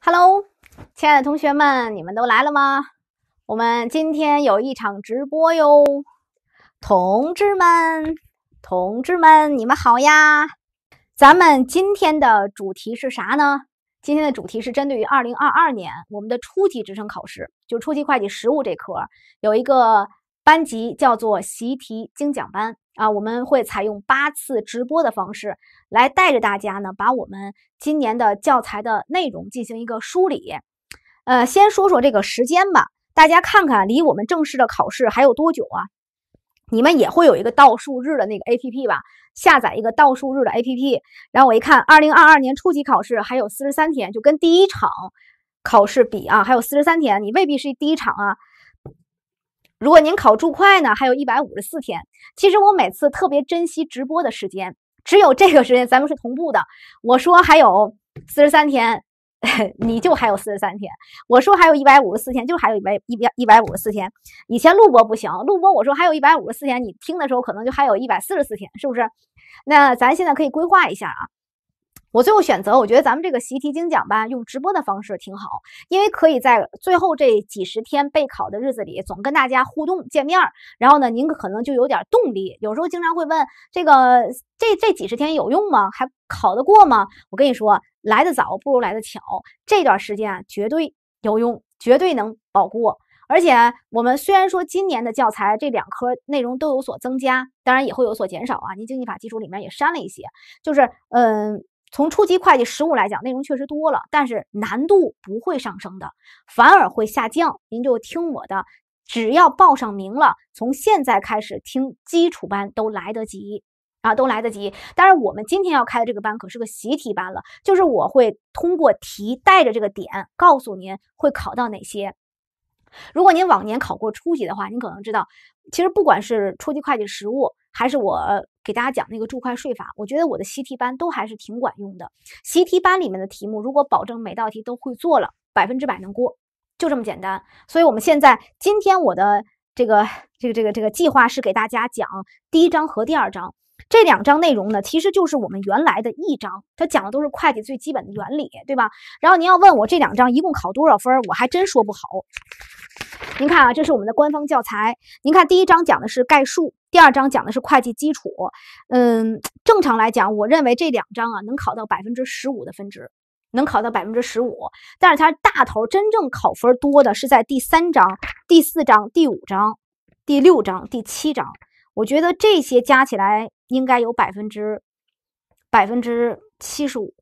Hello，亲爱的同学们，你们都来了吗？我们今天有一场直播哟，同志们，同志们，你们好呀！咱们今天的主题是啥呢？今天的主题是针对于二零二二年我们的初级职称考试，就初级会计实务这科有一个。班级叫做习题精讲班啊，我们会采用八次直播的方式来带着大家呢，把我们今年的教材的内容进行一个梳理。呃，先说说这个时间吧，大家看看离我们正式的考试还有多久啊？你们也会有一个倒数日的那个 APP 吧？下载一个倒数日的 APP，然后我一看，二零二二年初级考试还有四十三天，就跟第一场考试比啊，还有四十三天，你未必是第一场啊。如果您考注会呢，还有一百五十四天。其实我每次特别珍惜直播的时间，只有这个时间咱们是同步的。我说还有四十三天，你就还有四十三天。我说还有一百五十四天，就还有一百一一百五十四天。以前录播不行，录播我说还有一百五十四天，你听的时候可能就还有一百四十四天，是不是？那咱现在可以规划一下啊。我最后选择，我觉得咱们这个习题精讲班用直播的方式挺好，因为可以在最后这几十天备考的日子里，总跟大家互动见面儿。然后呢，您可能就有点动力。有时候经常会问这个这这几十天有用吗？还考得过吗？我跟你说，来得早不如来得巧，这段时间啊绝对有用，绝对能保过。而且我们虽然说今年的教材这两科内容都有所增加，当然也会有所减少啊。您经济法基础里面也删了一些，就是嗯。从初级会计实务来讲，内容确实多了，但是难度不会上升的，反而会下降。您就听我的，只要报上名了，从现在开始听基础班都来得及，啊，都来得及。但是我们今天要开的这个班可是个习题班了，就是我会通过题带着这个点告诉您会考到哪些。如果您往年考过初级的话，您可能知道，其实不管是初级会计实务。还是我给大家讲那个注会税法，我觉得我的习题班都还是挺管用的。习题班里面的题目，如果保证每道题都会做了，百分之百能过，就这么简单。所以，我们现在今天我的这个这个这个这个计划是给大家讲第一章和第二章这两章内容呢，其实就是我们原来的一章，它讲的都是会计最基本的原理，对吧？然后您要问我这两章一共考多少分，我还真说不好。您看啊，这是我们的官方教材，您看第一章讲的是概述。第二章讲的是会计基础，嗯，正常来讲，我认为这两章啊能考到百分之十五的分值，能考到百分之十五。但是它大头真正考分多的是在第三章、第四章、第五章、第六章、第七章。我觉得这些加起来应该有百分之百分之七十五。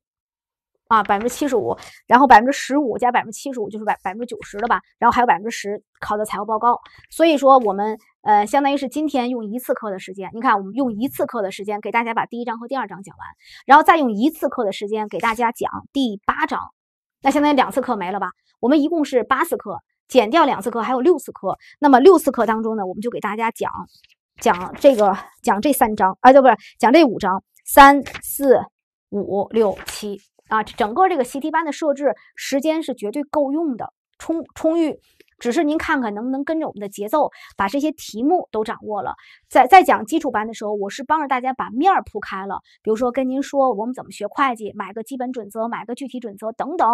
啊，百分之七十五，然后百分之十五加百分之七十五就是百百分之九十了吧？然后还有百分之十考的财务报告，所以说我们呃，相当于是今天用一次课的时间。你看，我们用一次课的时间给大家把第一章和第二章讲完，然后再用一次课的时间给大家讲第八章，那相当于两次课没了吧？我们一共是八次课，减掉两次课还有六次课。那么六次课当中呢，我们就给大家讲讲这个讲这三章啊，就不是讲这五章，三四五六七。啊，整个这个习题班的设置时间是绝对够用的，充充裕。只是您看看能不能跟着我们的节奏把这些题目都掌握了。在在讲基础班的时候，我是帮着大家把面儿铺开了，比如说跟您说我们怎么学会计，买个基本准则，买个具体准则等等，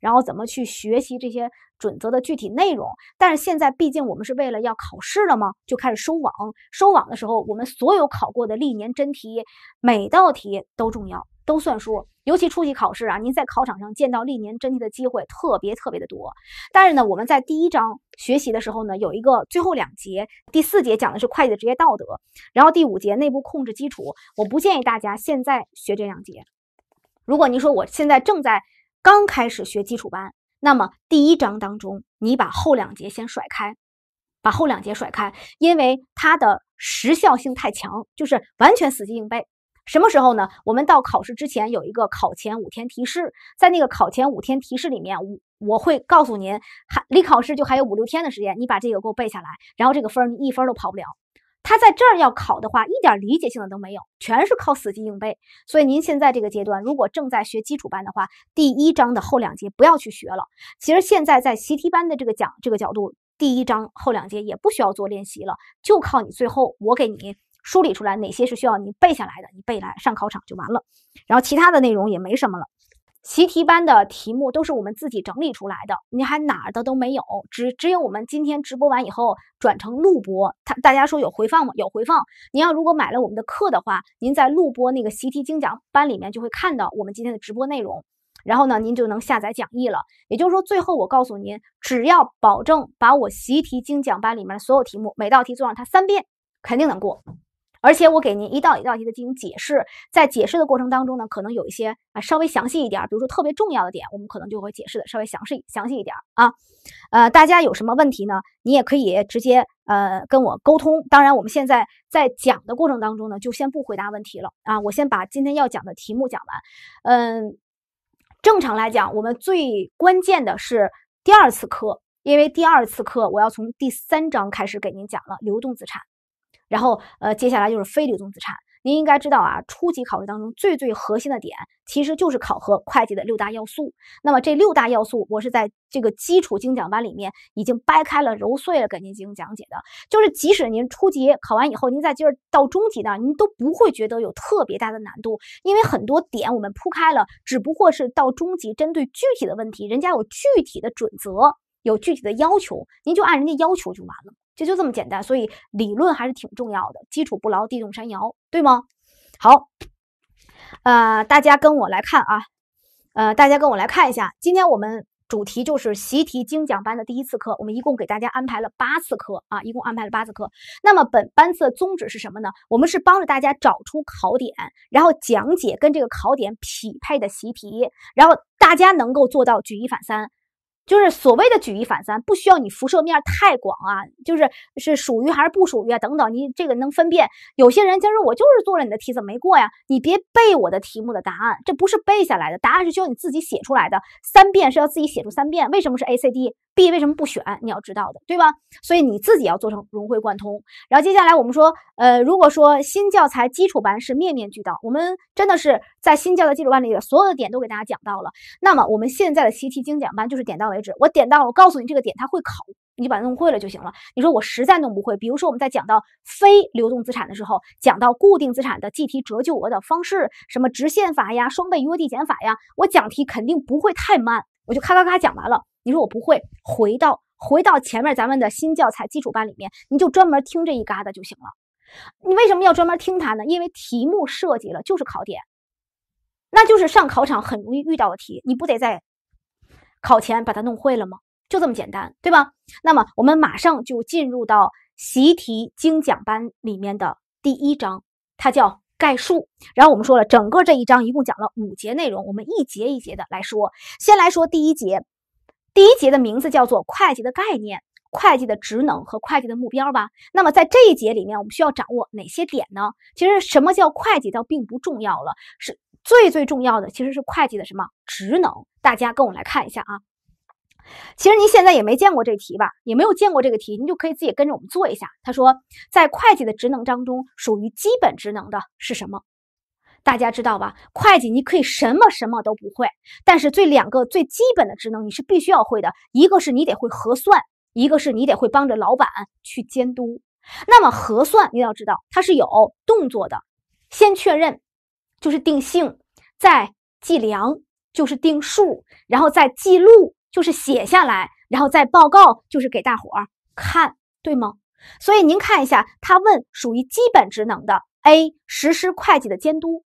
然后怎么去学习这些准则的具体内容。但是现在毕竟我们是为了要考试了嘛，就开始收网。收网的时候，我们所有考过的历年真题，每道题都重要，都算数。尤其初级考试啊，您在考场上见到历年真题的机会特别特别的多。但是呢，我们在第一章学习的时候呢，有一个最后两节，第四节讲的是会计的职业道德，然后第五节内部控制基础，我不建议大家现在学这两节。如果您说我现在正在刚开始学基础班，那么第一章当中你把后两节先甩开，把后两节甩开，因为它的时效性太强，就是完全死记硬背。什么时候呢？我们到考试之前有一个考前五天提示，在那个考前五天提示里面，我我会告诉您，还离考试就还有五六天的时间，你把这个给我背下来，然后这个分一分都跑不了。他在这儿要考的话，一点理解性的都没有，全是靠死记硬背。所以您现在这个阶段，如果正在学基础班的话，第一章的后两节不要去学了。其实现在在习题班的这个讲这个角度，第一章后两节也不需要做练习了，就靠你最后我给你。梳理出来哪些是需要你背下来的，你背来上考场就完了。然后其他的内容也没什么了。习题班的题目都是我们自己整理出来的，您还哪儿的都没有，只只有我们今天直播完以后转成录播。他大家说有回放吗？有回放。您要如果买了我们的课的话，您在录播那个习题精讲班里面就会看到我们今天的直播内容，然后呢您就能下载讲义了。也就是说，最后我告诉您，只要保证把我习题精讲班里面所有题目每道题做上它三遍，肯定能过。而且我给您一道一道题的进行解释，在解释的过程当中呢，可能有一些啊稍微详细一点，比如说特别重要的点，我们可能就会解释的稍微详细详细一点啊。呃，大家有什么问题呢？你也可以直接呃跟我沟通。当然，我们现在在讲的过程当中呢，就先不回答问题了啊。我先把今天要讲的题目讲完。嗯，正常来讲，我们最关键的是第二次课，因为第二次课我要从第三章开始给您讲了流动资产。然后，呃，接下来就是非流动资产。您应该知道啊，初级考试当中最最核心的点，其实就是考核会计的六大要素。那么这六大要素，我是在这个基础精讲班里面已经掰开了揉碎了给您进行讲解的。就是即使您初级考完以后，您再接着到中级的，您都不会觉得有特别大的难度，因为很多点我们铺开了，只不过是到中级针对具体的问题，人家有具体的准则，有具体的要求，您就按人家要求就完了。这就这么简单，所以理论还是挺重要的，基础不牢，地动山摇，对吗？好，呃，大家跟我来看啊，呃，大家跟我来看一下，今天我们主题就是习题精讲班的第一次课，我们一共给大家安排了八次课啊，一共安排了八次课。那么本班次的宗旨是什么呢？我们是帮着大家找出考点，然后讲解跟这个考点匹配的习题，然后大家能够做到举一反三。就是所谓的举一反三，不需要你辐射面太广啊，就是是属于还是不属于啊等等，你这个能分辨。有些人他说我就是做了你的题，怎么没过呀？你别背我的题目的答案，这不是背下来的，答案是需要你自己写出来的。三遍是要自己写出三遍，为什么是 A、C、D？B 为什么不选？你要知道的，对吧？所以你自己要做成融会贯通。然后接下来我们说，呃，如果说新教材基础班是面面俱到，我们真的是在新教材基础班里边所有的点都给大家讲到了。那么我们现在的习题精讲班就是点到为。我点到我告诉你这个点它会考，你就把它弄会了就行了。你说我实在弄不会，比如说我们在讲到非流动资产的时候，讲到固定资产的计提折旧额的方式，什么直线法呀、双倍余额递减法呀，我讲题肯定不会太慢，我就咔咔咔讲完了。你说我不会，回到回到前面咱们的新教材基础班里面，你就专门听这一嘎达就行了。你为什么要专门听它呢？因为题目涉及了就是考点，那就是上考场很容易遇到的题，你不得在。考前把它弄会了吗？就这么简单，对吧？那么我们马上就进入到习题精讲班里面的第一章，它叫概述。然后我们说了，整个这一章一共讲了五节内容，我们一节一节的来说。先来说第一节，第一节的名字叫做会计的概念、会计的职能和会计的目标吧。那么在这一节里面，我们需要掌握哪些点呢？其实什么叫会计倒并不重要了，是。最最重要的其实是会计的什么职能？大家跟我来看一下啊。其实您现在也没见过这题吧？也没有见过这个题，您就可以自己跟着我们做一下。他说，在会计的职能当中，属于基本职能的是什么？大家知道吧？会计你可以什么什么都不会，但是最两个最基本的职能你是必须要会的。一个是你得会核算，一个是你得会帮着老板去监督。那么核算，你要知道它是有动作的，先确认就是定性。再计量就是定数，然后再记录就是写下来，然后再报告就是给大伙儿看，对吗？所以您看一下，他问属于基本职能的：A. 实施会计的监督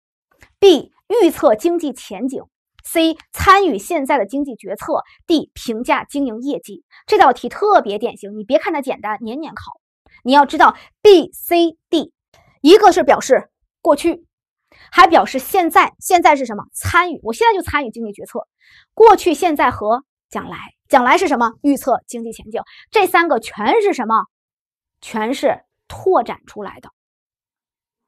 ；B. 预测经济前景；C. 参与现在的经济决策；D. 评价经营业绩。这道题特别典型，你别看它简单，年年考。你要知道，B、C、D，一个是表示过去。还表示现在，现在是什么？参与，我现在就参与经济决策。过去、现在和将来，将来是什么？预测经济前景。这三个全是什么？全是拓展出来的。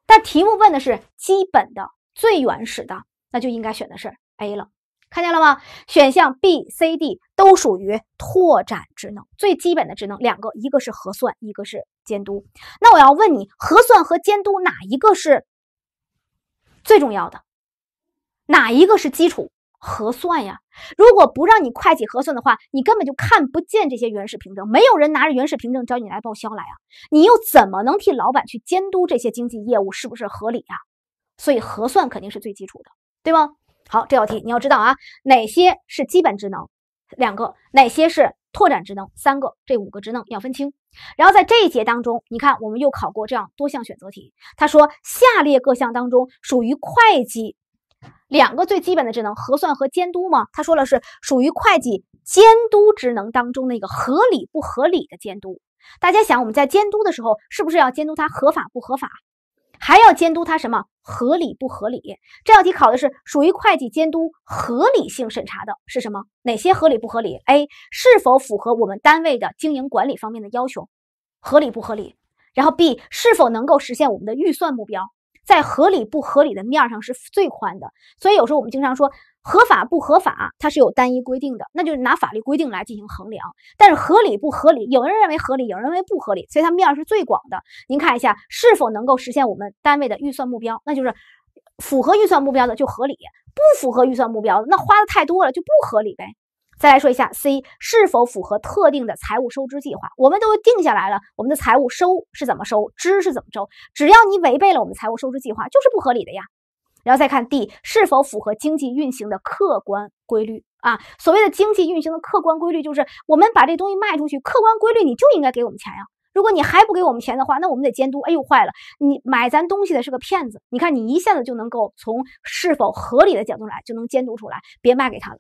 但题目问的是基本的、最原始的，那就应该选的是 A 了。看见了吗？选项 B、C、D 都属于拓展职能，最基本的职能两个，一个是核算，一个是监督。那我要问你，核算和监督哪一个是？最重要的哪一个是基础核算呀？如果不让你会计核算的话，你根本就看不见这些原始凭证，没有人拿着原始凭证找你来报销来啊，你又怎么能替老板去监督这些经济业务是不是合理啊？所以核算肯定是最基础的，对吗？好，这道题你要知道啊，哪些是基本职能？两个哪些是拓展职能？三个，这五个职能要分清。然后在这一节当中，你看我们又考过这样多项选择题，他说下列各项当中属于会计两个最基本的职能核算和监督吗？他说了是属于会计监督职能当中的一个合理不合理的监督。大家想我们在监督的时候是不是要监督它合法不合法？还要监督它什么合理不合理？这道题考的是属于会计监督合理性审查的是什么？哪些合理不合理？A 是否符合我们单位的经营管理方面的要求，合理不合理？然后 B 是否能够实现我们的预算目标，在合理不合理的面上是最宽的。所以有时候我们经常说。合法不合法，它是有单一规定的，那就是拿法律规定来进行衡量。但是合理不合理，有人认为合理，有人认为不合理，所以它面儿是最广的。您看一下是否能够实现我们单位的预算目标，那就是符合预算目标的就合理，不符合预算目标的那花的太多了就不合理呗。再来说一下 C，是否符合特定的财务收支计划？我们都定下来了，我们的财务收是怎么收，支是怎么收，只要你违背了我们财务收支计划，就是不合理的呀。然后再看 D 是否符合经济运行的客观规律啊？所谓的经济运行的客观规律，就是我们把这东西卖出去，客观规律你就应该给我们钱呀。如果你还不给我们钱的话，那我们得监督。哎呦，坏了，你买咱东西的是个骗子。你看，你一下子就能够从是否合理的角度来，就能监督出来，别卖给他了。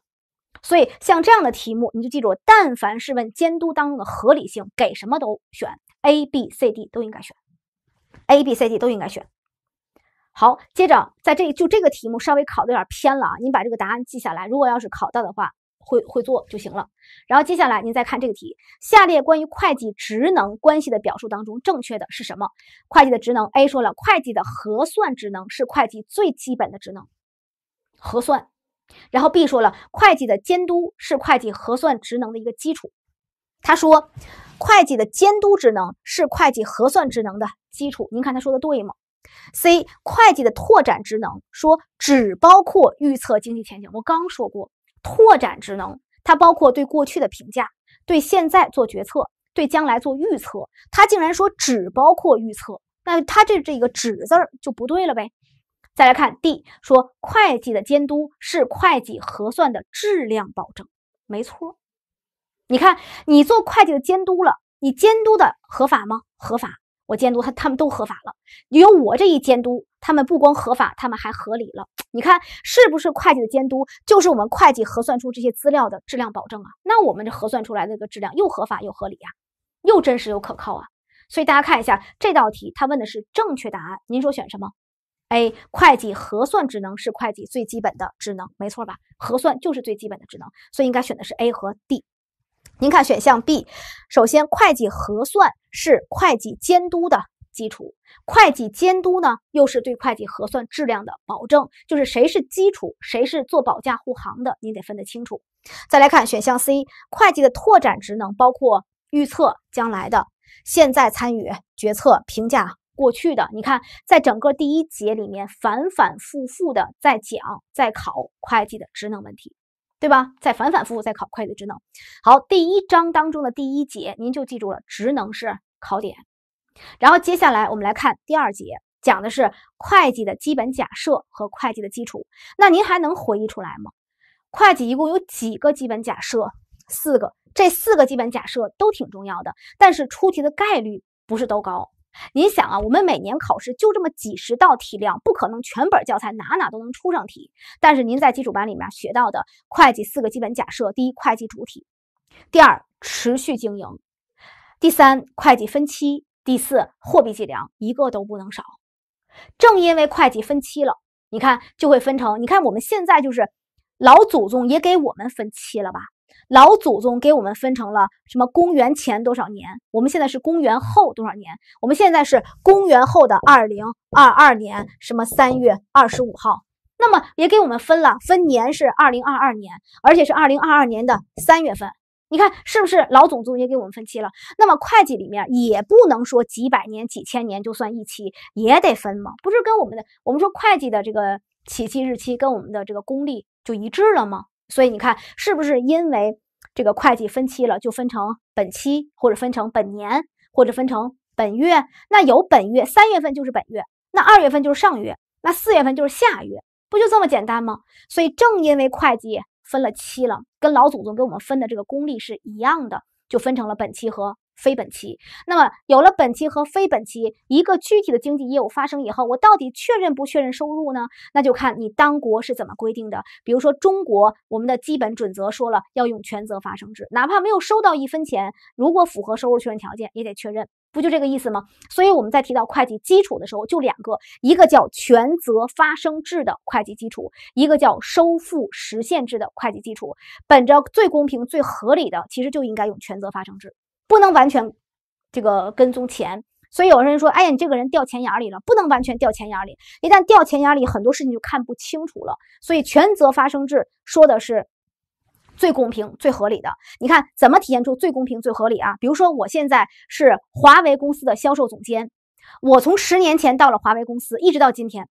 所以像这样的题目，你就记住，但凡是问监督当中的合理性，给什么都选 A、B、C、D 都应该选，A、B、C、D 都应该选。好，接着在这就这个题目稍微考的有点偏了啊，你把这个答案记下来，如果要是考到的话，会会做就行了。然后接下来您再看这个题，下列关于会计职能关系的表述当中，正确的是什么？会计的职能，A 说了，会计的核算职能是会计最基本的职能，核算。然后 B 说了，会计的监督是会计核算职能的一个基础。他说，会计的监督职能是会计核算职能的基础。您看他说的对吗？C. 会计的拓展职能说只包括预测经济前景。我刚说过，拓展职能它包括对过去的评价、对现在做决策、对将来做预测。它竟然说只包括预测，那它这这个只字儿就不对了呗。再来看 D，说会计的监督是会计核算的质量保证，没错。你看，你做会计的监督了，你监督的合法吗？合法。我监督他，他们都合法了。有我这一监督，他们不光合法，他们还合理了。你看，是不是会计的监督就是我们会计核算出这些资料的质量保证啊？那我们这核算出来那个质量又合法又合理呀，又真实又可靠啊。所以大家看一下这道题，他问的是正确答案，您说选什么？A，会计核算职能是会计最基本的职能，没错吧？核算就是最基本的职能，所以应该选的是 A 和 D。您看选项 B，首先，会计核算是会计监督的基础，会计监督呢又是对会计核算质量的保证，就是谁是基础，谁是做保驾护航的，您得分得清楚。再来看选项 C，会计的拓展职能包括预测将来的，现在参与决策，评价过去的。你看，在整个第一节里面反反复复的在讲，在考会计的职能问题。对吧？再反反复复再考会计职能。好，第一章当中的第一节，您就记住了，职能是考点。然后接下来我们来看第二节，讲的是会计的基本假设和会计的基础。那您还能回忆出来吗？会计一共有几个基本假设？四个。这四个基本假设都挺重要的，但是出题的概率不是都高。你想啊，我们每年考试就这么几十道题量，不可能全本教材哪哪都能出上题。但是您在基础班里面学到的会计四个基本假设：第一，会计主体；第二，持续经营；第三，会计分期；第四，货币计量，一个都不能少。正因为会计分期了，你看就会分成。你看我们现在就是老祖宗也给我们分期了吧？老祖宗给我们分成了什么？公元前多少年？我们现在是公元后多少年？我们现在是公元后的二零二二年，什么三月二十五号？那么也给我们分了，分年是二零二二年，而且是二零二二年的三月份。你看是不是老祖宗也给我们分期了？那么会计里面也不能说几百年、几千年就算一期，也得分吗？不是跟我们的我们说会计的这个起讫日期跟我们的这个公历就一致了吗？所以你看，是不是因为这个会计分期了，就分成本期，或者分成本年，或者分成本月？那有本月，三月份就是本月；那二月份就是上月；那四月份就是下月，不就这么简单吗？所以正因为会计分了期了，跟老祖宗给我们分的这个公历是一样的，就分成了本期和。非本期，那么有了本期和非本期，一个具体的经济业务发生以后，我到底确认不确认收入呢？那就看你当国是怎么规定的。比如说中国，我们的基本准则说了要用权责发生制，哪怕没有收到一分钱，如果符合收入确认条件，也得确认，不就这个意思吗？所以我们在提到会计基础的时候，就两个，一个叫权责发生制的会计基础，一个叫收付实现制的会计基础。本着最公平、最合理的，其实就应该用权责发生制。不能完全这个跟踪钱，所以有人说：“哎呀，你这个人掉钱眼里了，不能完全掉钱眼里。一旦掉钱眼里，很多事情就看不清楚了。”所以，权责发生制说的是最公平、最合理的。你看怎么体现出最公平、最合理啊？比如说，我现在是华为公司的销售总监，我从十年前到了华为公司，一直到今天。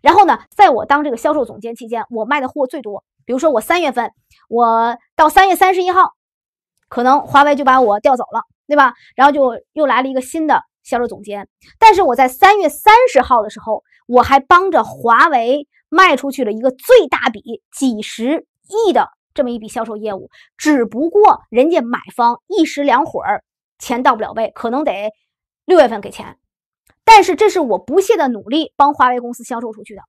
然后呢，在我当这个销售总监期间，我卖的货最多。比如说，我三月份，我到三月三十一号。可能华为就把我调走了，对吧？然后就又来了一个新的销售总监。但是我在三月三十号的时候，我还帮着华为卖出去了一个最大笔几十亿的这么一笔销售业务。只不过人家买方一时两会儿钱到不了位，可能得六月份给钱。但是这是我不懈的努力帮华为公司销售出去的。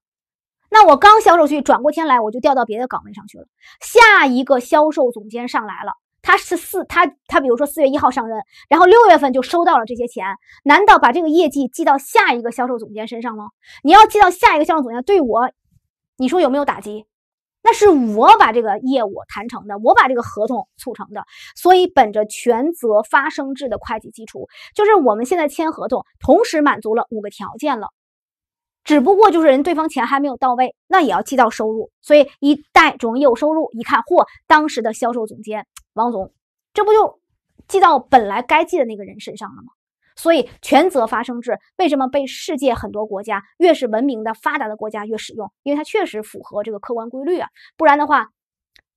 那我刚销售去，转过天来我就调到别的岗位上去了。下一个销售总监上来了。他是四他他比如说四月一号上任，然后六月份就收到了这些钱，难道把这个业绩记到下一个销售总监身上吗？你要记到下一个销售总监，对我，你说有没有打击？那是我把这个业务谈成的，我把这个合同促成的，所以本着权责发生制的会计基础，就是我们现在签合同，同时满足了五个条件了，只不过就是人对方钱还没有到位，那也要记到收入。所以一带主营业务收入一看，嚯，当时的销售总监。王总，这不就记到本来该记的那个人身上了吗？所以，权责发生制为什么被世界很多国家越是文明的、发达的国家越使用？因为它确实符合这个客观规律啊！不然的话，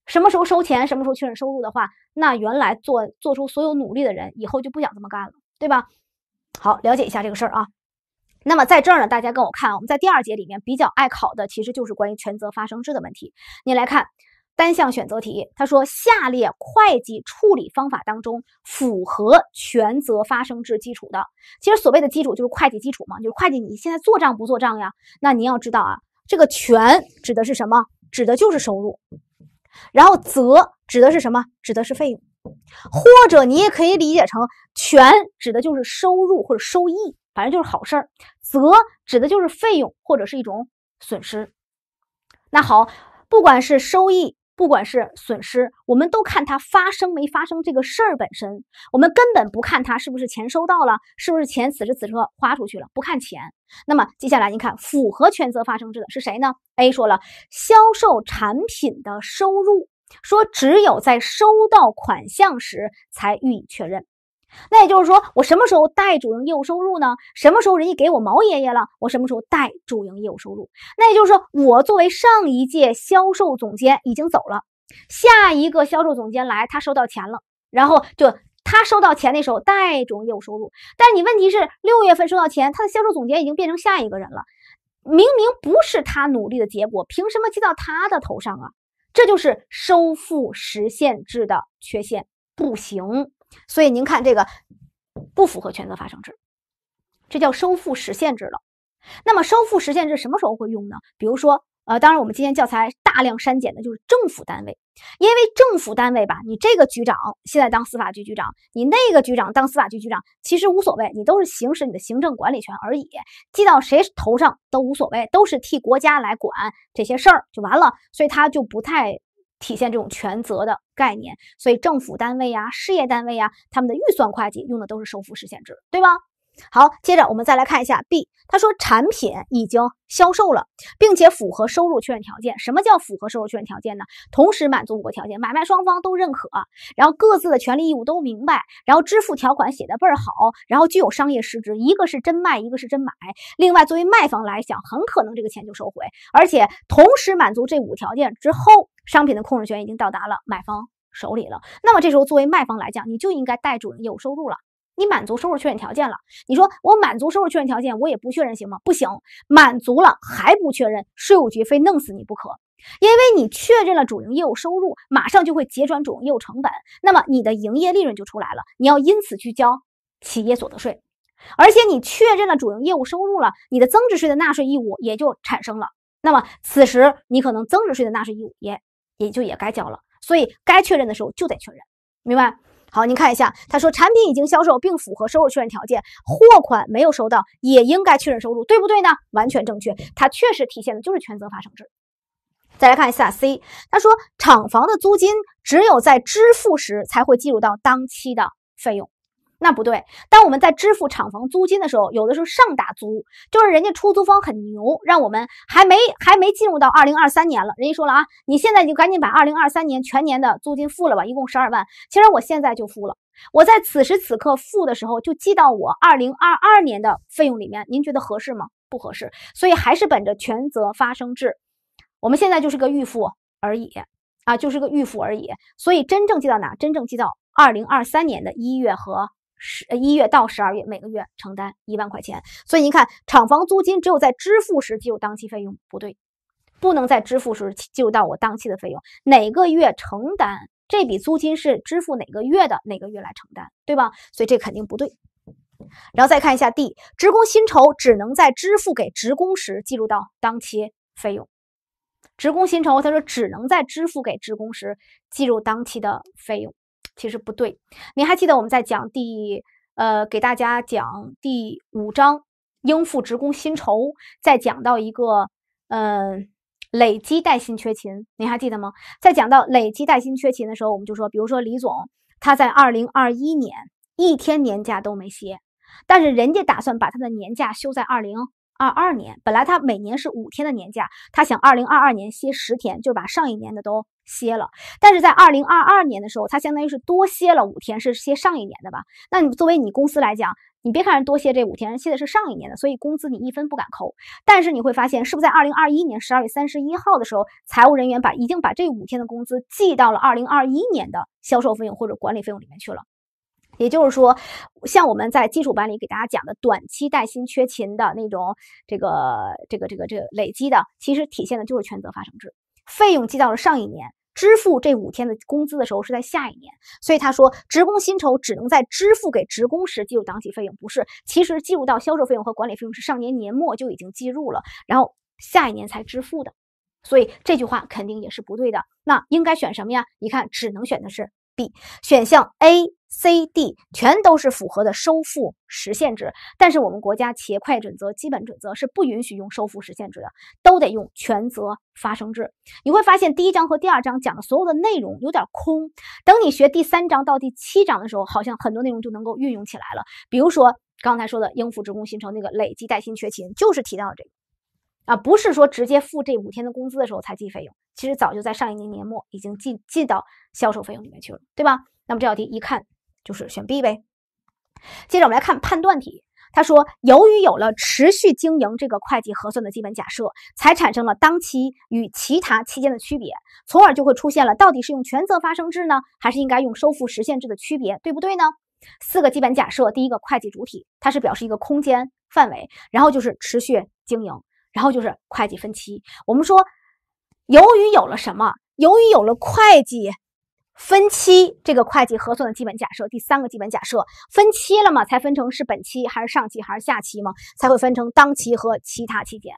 什么时候收钱、什么时候确认收入的话，那原来做做出所有努力的人以后就不想这么干了，对吧？好，了解一下这个事儿啊。那么在这儿呢，大家跟我看，我们在第二节里面比较爱考的，其实就是关于权责发生制的问题。你来看。单项选择题，他说：下列会计处理方法当中符合权责发生制基础的，其实所谓的基础就是会计基础嘛，就是会计你现在做账不做账呀？那你要知道啊，这个权指的是什么？指的就是收入，然后责指的是什么？指的是费用，或者你也可以理解成权指的就是收入或者收益，反正就是好事儿；责指的就是费用或者是一种损失。那好，不管是收益。不管是损失，我们都看它发生没发生这个事儿本身，我们根本不看它是不是钱收到了，是不是钱此时此刻花出去了，不看钱。那么接下来，你看符合权责发生制的是谁呢？A 说了，销售产品的收入，说只有在收到款项时才予以确认。那也就是说，我什么时候带主营业务收入呢？什么时候人家给我毛爷爷了，我什么时候带主营业务收入？那也就是说，我作为上一届销售总监已经走了，下一个销售总监来，他收到钱了，然后就他收到钱的时候带主营业务收入。但是你问题是，六月份收到钱，他的销售总监已经变成下一个人了，明明不是他努力的结果，凭什么记到他的头上啊？这就是收付实现制的缺陷，不行。所以您看这个不符合权责发生制，这叫收付实现制了。那么收付实现制什么时候会用呢？比如说，呃，当然我们今天教材大量删减的就是政府单位，因为政府单位吧，你这个局长现在当司法局局长，你那个局长当司法局局长，其实无所谓，你都是行使你的行政管理权而已，记到谁头上都无所谓，都是替国家来管这些事儿就完了，所以他就不太体现这种权责的。概念，所以政府单位呀、事业单位呀，他们的预算会计用的都是收付实现制，对吗？好，接着我们再来看一下 B，他说产品已经销售了，并且符合收入确认条件。什么叫符合收入确认条件呢？同时满足五个条件：买卖双方都认可，然后各自的权利义务都明白，然后支付条款写的倍儿好，然后具有商业实质，一个是真卖，一个是真买。另外，作为卖方来讲，很可能这个钱就收回，而且同时满足这五条件之后，商品的控制权已经到达了买方手里了。那么这时候，作为卖方来讲，你就应该代准业务收入了。你满足收入确认条件了，你说我满足收入确认条件，我也不确认行吗？不行，满足了还不确认，税务局非弄死你不可。因为你确认了主营业务收入，马上就会结转主营业务成本，那么你的营业利润就出来了，你要因此去交企业所得税。而且你确认了主营业务收入了，你的增值税的纳税义务也就产生了。那么此时你可能增值税的纳税义务也也就也该交了，所以该确认的时候就得确认，明白？好，您看一下，他说产品已经销售并符合收入确认条件，货款没有收到，也应该确认收入，对不对呢？完全正确，它确实体现的就是权责发生制。再来看一下 C，他说厂房的租金只有在支付时才会计入到当期的费用。那不对。当我们在支付厂房租金的时候，有的时候上打租，就是人家出租方很牛，让我们还没还没进入到二零二三年了，人家说了啊，你现在就赶紧把二零二三年全年的租金付了吧，一共十二万。其实我现在就付了，我在此时此刻付的时候就记到我二零二二年的费用里面。您觉得合适吗？不合适。所以还是本着权责发生制，我们现在就是个预付而已啊，就是个预付而已。所以真正记到哪？真正记到二零二三年的一月和。十一月到十二月，每个月承担一万块钱。所以你看，厂房租金只有在支付时计入当期费用，不对，不能在支付时计入到我当期的费用。哪个月承担这笔租金是支付哪个月的？哪个月来承担，对吧？所以这肯定不对。然后再看一下 D，职工薪酬只能在支付给职工时计入到当期费用。职工薪酬，他说只能在支付给职工时计入当期的费用。其实不对，您还记得我们在讲第呃给大家讲第五章应付职工薪酬，在讲到一个嗯累积带薪缺勤，您还记得吗？在讲到累积带薪缺勤的时候，我们就说，比如说李总，他在二零二一年一天年假都没歇，但是人家打算把他的年假休在二零二二年。本来他每年是五天的年假，他想二零二二年歇十天，就把上一年的都。歇了，但是在二零二二年的时候，它相当于是多歇了五天，是歇上一年的吧？那你作为你公司来讲，你别看人多歇这五天，人歇的是上一年的，所以工资你一分不敢扣。但是你会发现，是不是在二零二一年十二月三十一号的时候，财务人员把已经把这五天的工资记到了二零二一年的销售费用或者管理费用里面去了？也就是说，像我们在基础班里给大家讲的短期带薪缺勤的那种，这个这个这个这个累积的，其实体现的就是权责发生制。费用记到了上一年，支付这五天的工资的时候是在下一年，所以他说职工薪酬只能在支付给职工时计入当期费用，不是，其实计入到销售费用和管理费用是上年年末就已经计入了，然后下一年才支付的，所以这句话肯定也是不对的。那应该选什么呀？你看，只能选的是 B 选项 A。C、D 全都是符合的收付实现制，但是我们国家企业会计准则基本准则是不允许用收付实现制的，都得用权责发生制。你会发现第一章和第二章讲的所有的内容有点空，等你学第三章到第七章的时候，好像很多内容就能够运用起来了。比如说刚才说的应付职工薪酬那个累计带薪缺勤，就是提到这个啊，不是说直接付这五天的工资的时候才计费用，其实早就在上一年年末已经进进到销售费用里面去了，对吧？那么这道题一看。就是选 B 呗。接着我们来看判断题，他说：“由于有了持续经营这个会计核算的基本假设，才产生了当期与其他期间的区别，从而就会出现了到底是用权责发生制呢，还是应该用收付实现制的区别，对不对呢？”四个基本假设，第一个会计主体，它是表示一个空间范围，然后就是持续经营，然后就是会计分期。我们说，由于有了什么？由于有了会计。分期这个会计核算的基本假设，第三个基本假设，分期了嘛，才分成是本期还是上期还是下期嘛，才会分成当期和其他期间，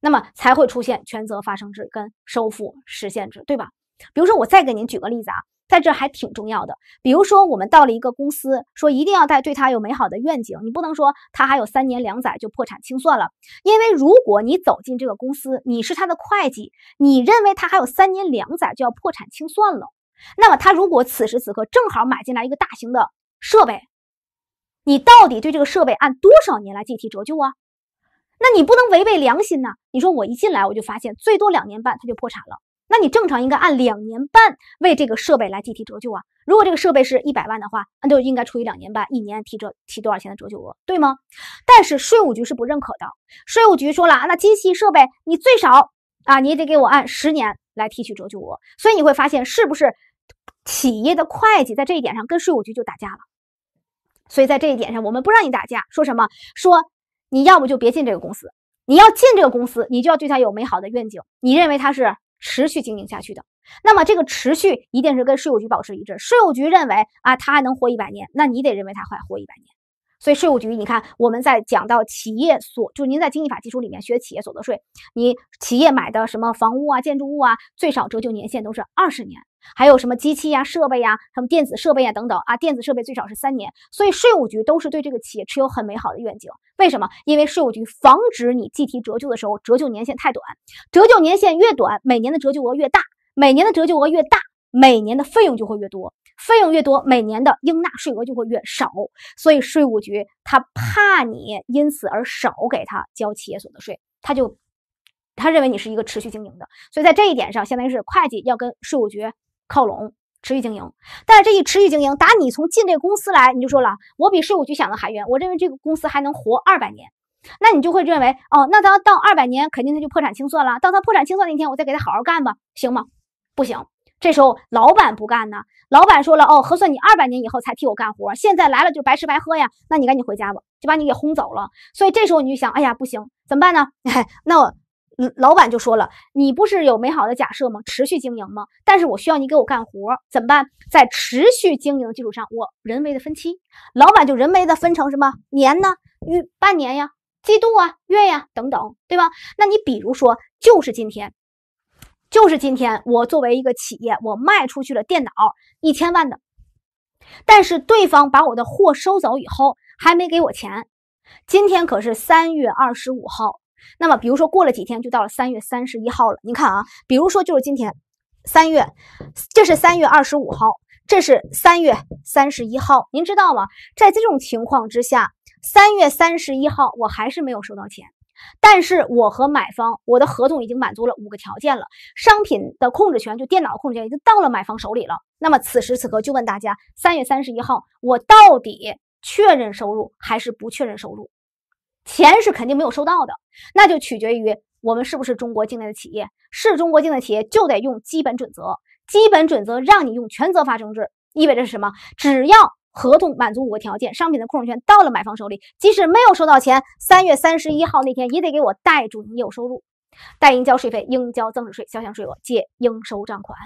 那么才会出现权责发生制跟收付实现制，对吧？比如说，我再给您举个例子啊，在这还挺重要的。比如说，我们到了一个公司，说一定要带对他有美好的愿景，你不能说他还有三年两载就破产清算了，因为如果你走进这个公司，你是他的会计，你认为他还有三年两载就要破产清算了。那么他如果此时此刻正好买进来一个大型的设备，你到底对这个设备按多少年来计提折旧啊？那你不能违背良心呐！你说我一进来我就发现最多两年半它就破产了，那你正常应该按两年半为这个设备来计提折旧啊。如果这个设备是一百万的话，那就应该除以两年半，一年提折提多少钱的折旧额，对吗？但是税务局是不认可的，税务局说了，那机器设备你最少啊，你也得给我按十年。来提取折旧额，所以你会发现，是不是企业的会计在这一点上跟税务局就打架了？所以在这一点上，我们不让你打架，说什么？说你要不就别进这个公司，你要进这个公司，你就要对他有美好的愿景，你认为他是持续经营下去的，那么这个持续一定是跟税务局保持一致。税务局认为啊，他还能活一百年，那你得认为他还活一百年。所以税务局，你看我们在讲到企业所，就是您在经济法基础里面学企业所得税，你企业买的什么房屋啊、建筑物啊，最少折旧年限都是二十年；还有什么机器呀、设备呀、什么电子设备呀等等啊，电子设备最少是三年。所以税务局都是对这个企业持有很美好的愿景。为什么？因为税务局防止你计提折旧的时候折旧年限太短，折旧年限越短，每年的折旧额越大，每年的折旧额越大，每年的费用就会越多。费用越多，每年的应纳税额就会越少，所以税务局他怕你因此而少给他交企业所得税，他就他认为你是一个持续经营的，所以在这一点上，相当于是会计要跟税务局靠拢，持续经营。但是这一持续经营，打你从进这个公司来，你就说了，我比税务局想的还远，我认为这个公司还能活二百年，那你就会认为哦，那他到二百年肯定他就破产清算了。到他破产清算那天，我再给他好好干吧，行吗？不行。这时候老板不干呢，老板说了哦，核算你二百年以后才替我干活，现在来了就白吃白喝呀，那你赶紧回家吧，就把你给轰走了。所以这时候你就想，哎呀，不行，怎么办呢？那老板就说了，你不是有美好的假设吗？持续经营吗？但是我需要你给我干活，怎么办？在持续经营的基础上，我人为的分期，老板就人为的分成什么年呢、月、半年呀、季度啊、月呀等等，对吧？那你比如说，就是今天。就是今天，我作为一个企业，我卖出去了电脑一千万的，但是对方把我的货收走以后，还没给我钱。今天可是三月二十五号，那么比如说过了几天就到了三月三十一号了。你看啊，比如说就是今天，三月，这是三月二十五号，这是三月三十一号。您知道吗？在这种情况之下，三月三十一号我还是没有收到钱。但是我和买方，我的合同已经满足了五个条件了，商品的控制权就电脑控制权已经到了买方手里了。那么此时此刻就问大家：三月三十一号，我到底确认收入还是不确认收入？钱是肯定没有收到的，那就取决于我们是不是中国境内的企业。是中国境内企业，就得用基本准则。基本准则让你用权责发生制，意味着是什么？只要。合同满足五个条件，商品的控制权到了买方手里，即使没有收到钱，三月三十一号那天也得给我代住你有收入，代应交税费、应交增值税、销项税额借应收账款，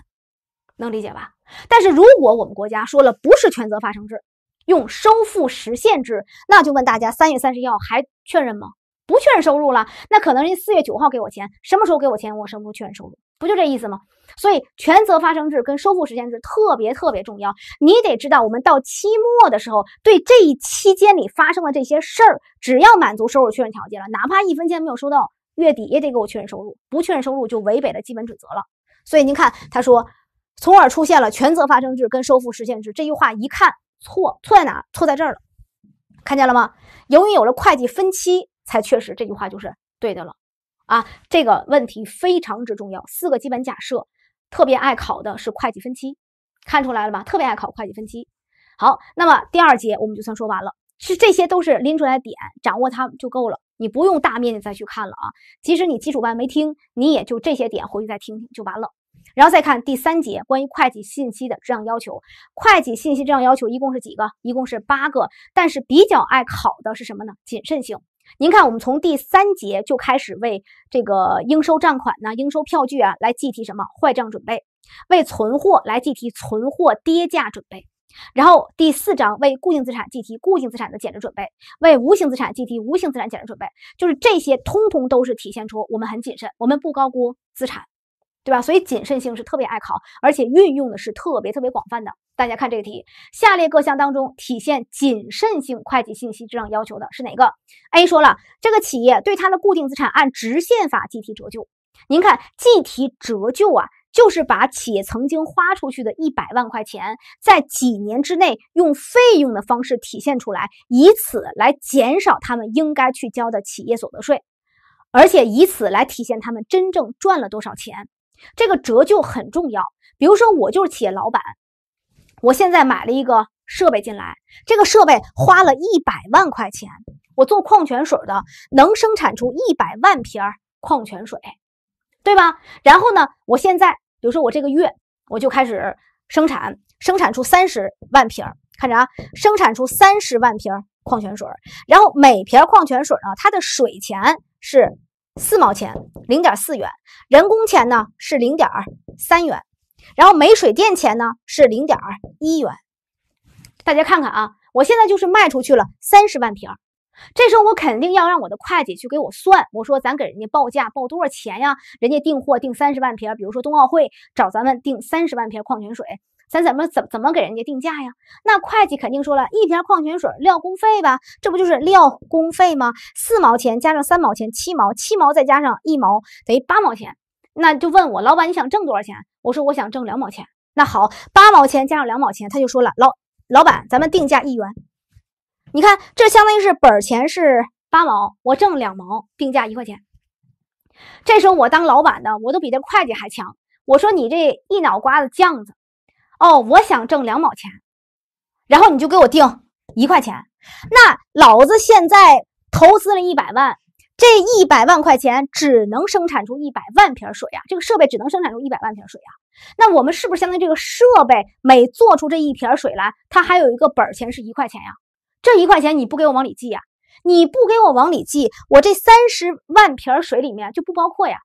能理解吧？但是如果我们国家说了不是权责发生制，用收付实现制，那就问大家，三月三十一号还确认吗？不确认收入了，那可能人家四月九号给我钱，什么时候给我钱，我什么时候确认收入？不就这意思吗？所以权责发生制跟收付实现制特别特别重要，你得知道，我们到期末的时候，对这一期间里发生的这些事儿，只要满足收入确认条件了，哪怕一分钱没有收到，月底也得给我确认收入，不确认收入就违背了基本准则了。所以您看，他说，从而出现了权责发生制跟收付实现制这句话，一看错，错在哪？错在这儿了，看见了吗？由于有了会计分期才确实，这句话就是对的了。啊，这个问题非常之重要。四个基本假设，特别爱考的是会计分期，看出来了吧？特别爱考会计分期。好，那么第二节我们就算说完了，是这些都是拎出来点，掌握它就够了，你不用大面积再去看了啊。即使你基础班没听，你也就这些点回去再听听就完了。然后再看第三节关于会计信息的质量要求，会计信息质量要求一共是几个？一共是八个，但是比较爱考的是什么呢？谨慎性。您看，我们从第三节就开始为这个应收账款呢、应收票据啊来计提什么坏账准备，为存货来计提存货跌价准备，然后第四章为固定资产计提固定资产的减值准备，为无形资产计提无形资产减值准备，就是这些，通通都是体现出我们很谨慎，我们不高估资产。对吧？所以谨慎性是特别爱考，而且运用的是特别特别广泛的。大家看这个题，下列各项当中体现谨慎性会计信息质量要求的是哪个？A 说了，这个企业对它的固定资产按直线法计提折旧。您看，计提折旧啊，就是把企业曾经花出去的一百万块钱，在几年之内用费用的方式体现出来，以此来减少他们应该去交的企业所得税，而且以此来体现他们真正赚了多少钱。这个折旧很重要。比如说，我就是企业老板，我现在买了一个设备进来，这个设备花了一百万块钱。我做矿泉水的，能生产出一百万瓶矿泉水，对吧？然后呢，我现在，比如说我这个月我就开始生产，生产出三十万瓶，看着啊，生产出三十万瓶矿泉水。然后每瓶矿泉水呢，它的水钱是。四毛钱，零点四元；人工钱呢是零点三元，然后煤水电钱呢是零点一元。大家看看啊，我现在就是卖出去了三十万瓶，这时候我肯定要让我的会计去给我算。我说咱给人家报价报多少钱呀？人家订货订三十万瓶，比如说冬奥会找咱们订三十万瓶矿泉水。咱怎么怎怎么给人家定价呀？那会计肯定说了一瓶矿泉水料工费吧，这不就是料工费吗？四毛钱加上三毛钱，七毛七毛，再加上一毛，等于八毛钱。那就问我老板，你想挣多少钱？我说我想挣两毛钱。那好，八毛钱加上两毛钱，他就说了老老板，咱们定价一元。你看这相当于是本钱是八毛，我挣两毛，定价一块钱。这时候我当老板的，我都比这会计还强。我说你这一脑瓜子犟子。哦，我想挣两毛钱，然后你就给我定一块钱。那老子现在投资了一百万，这一百万块钱只能生产出一百万瓶水啊！这个设备只能生产出一百万瓶水啊！那我们是不是相当于这个设备每做出这一瓶水来，它还有一个本钱是一块钱呀？这一块钱你不给我往里记呀？你不给我往里记，我这三十万瓶水里面就不包括呀？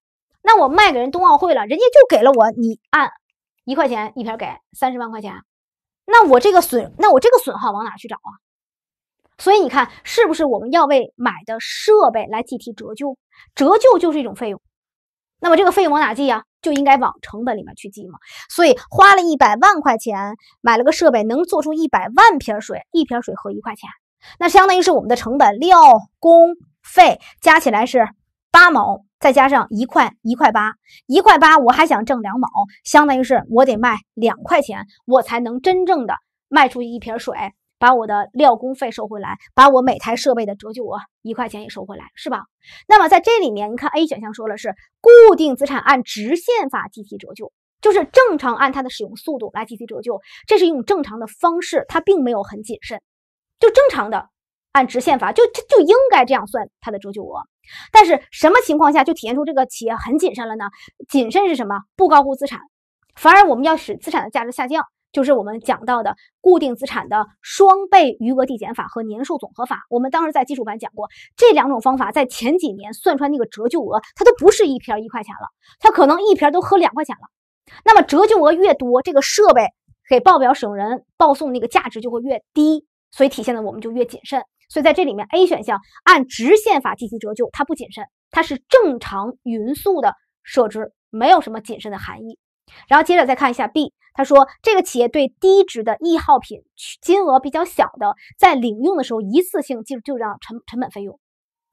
那我卖给人冬奥会了，人家就给了我你按。一块钱一瓶给三十万块钱，那我这个损，那我这个损耗往哪去找啊？所以你看，是不是我们要为买的设备来计提折旧？折旧就是一种费用，那么这个费用往哪记啊？就应该往成本里面去记嘛。所以花了一百万块钱买了个设备，能做出一百万瓶水，一瓶水合一块钱，那相当于是我们的成本料工费加起来是。八毛，再加上一块一块八，一块八，我还想挣两毛，相当于是我得卖两块钱，我才能真正的卖出去一瓶水，把我的料工费收回来，把我每台设备的折旧额一块钱也收回来，是吧？那么在这里面，你看 A 选项说了是固定资产按直线法计提折旧，就是正常按它的使用速度来计提折旧，这是一种正常的方式，它并没有很谨慎，就正常的按直线法，就就就应该这样算它的折旧额。但是什么情况下就体现出这个企业很谨慎了呢？谨慎是什么？不高估资产，反而我们要使资产的价值下降，就是我们讲到的固定资产的双倍余额递减法和年数总和法。我们当时在基础班讲过这两种方法，在前几年算出来那个折旧额，它都不是一瓶一块钱了，它可能一瓶都喝两块钱了。那么折旧额越多，这个设备给报表使用人报送那个价值就会越低，所以体现的我们就越谨慎。所以在这里面，A 选项按直线法进行折旧，它不谨慎，它是正常匀速的设置，没有什么谨慎的含义。然后接着再看一下 B，他说这个企业对低值的易耗品，金额比较小的，在领用的时候一次性计就让成成本费用。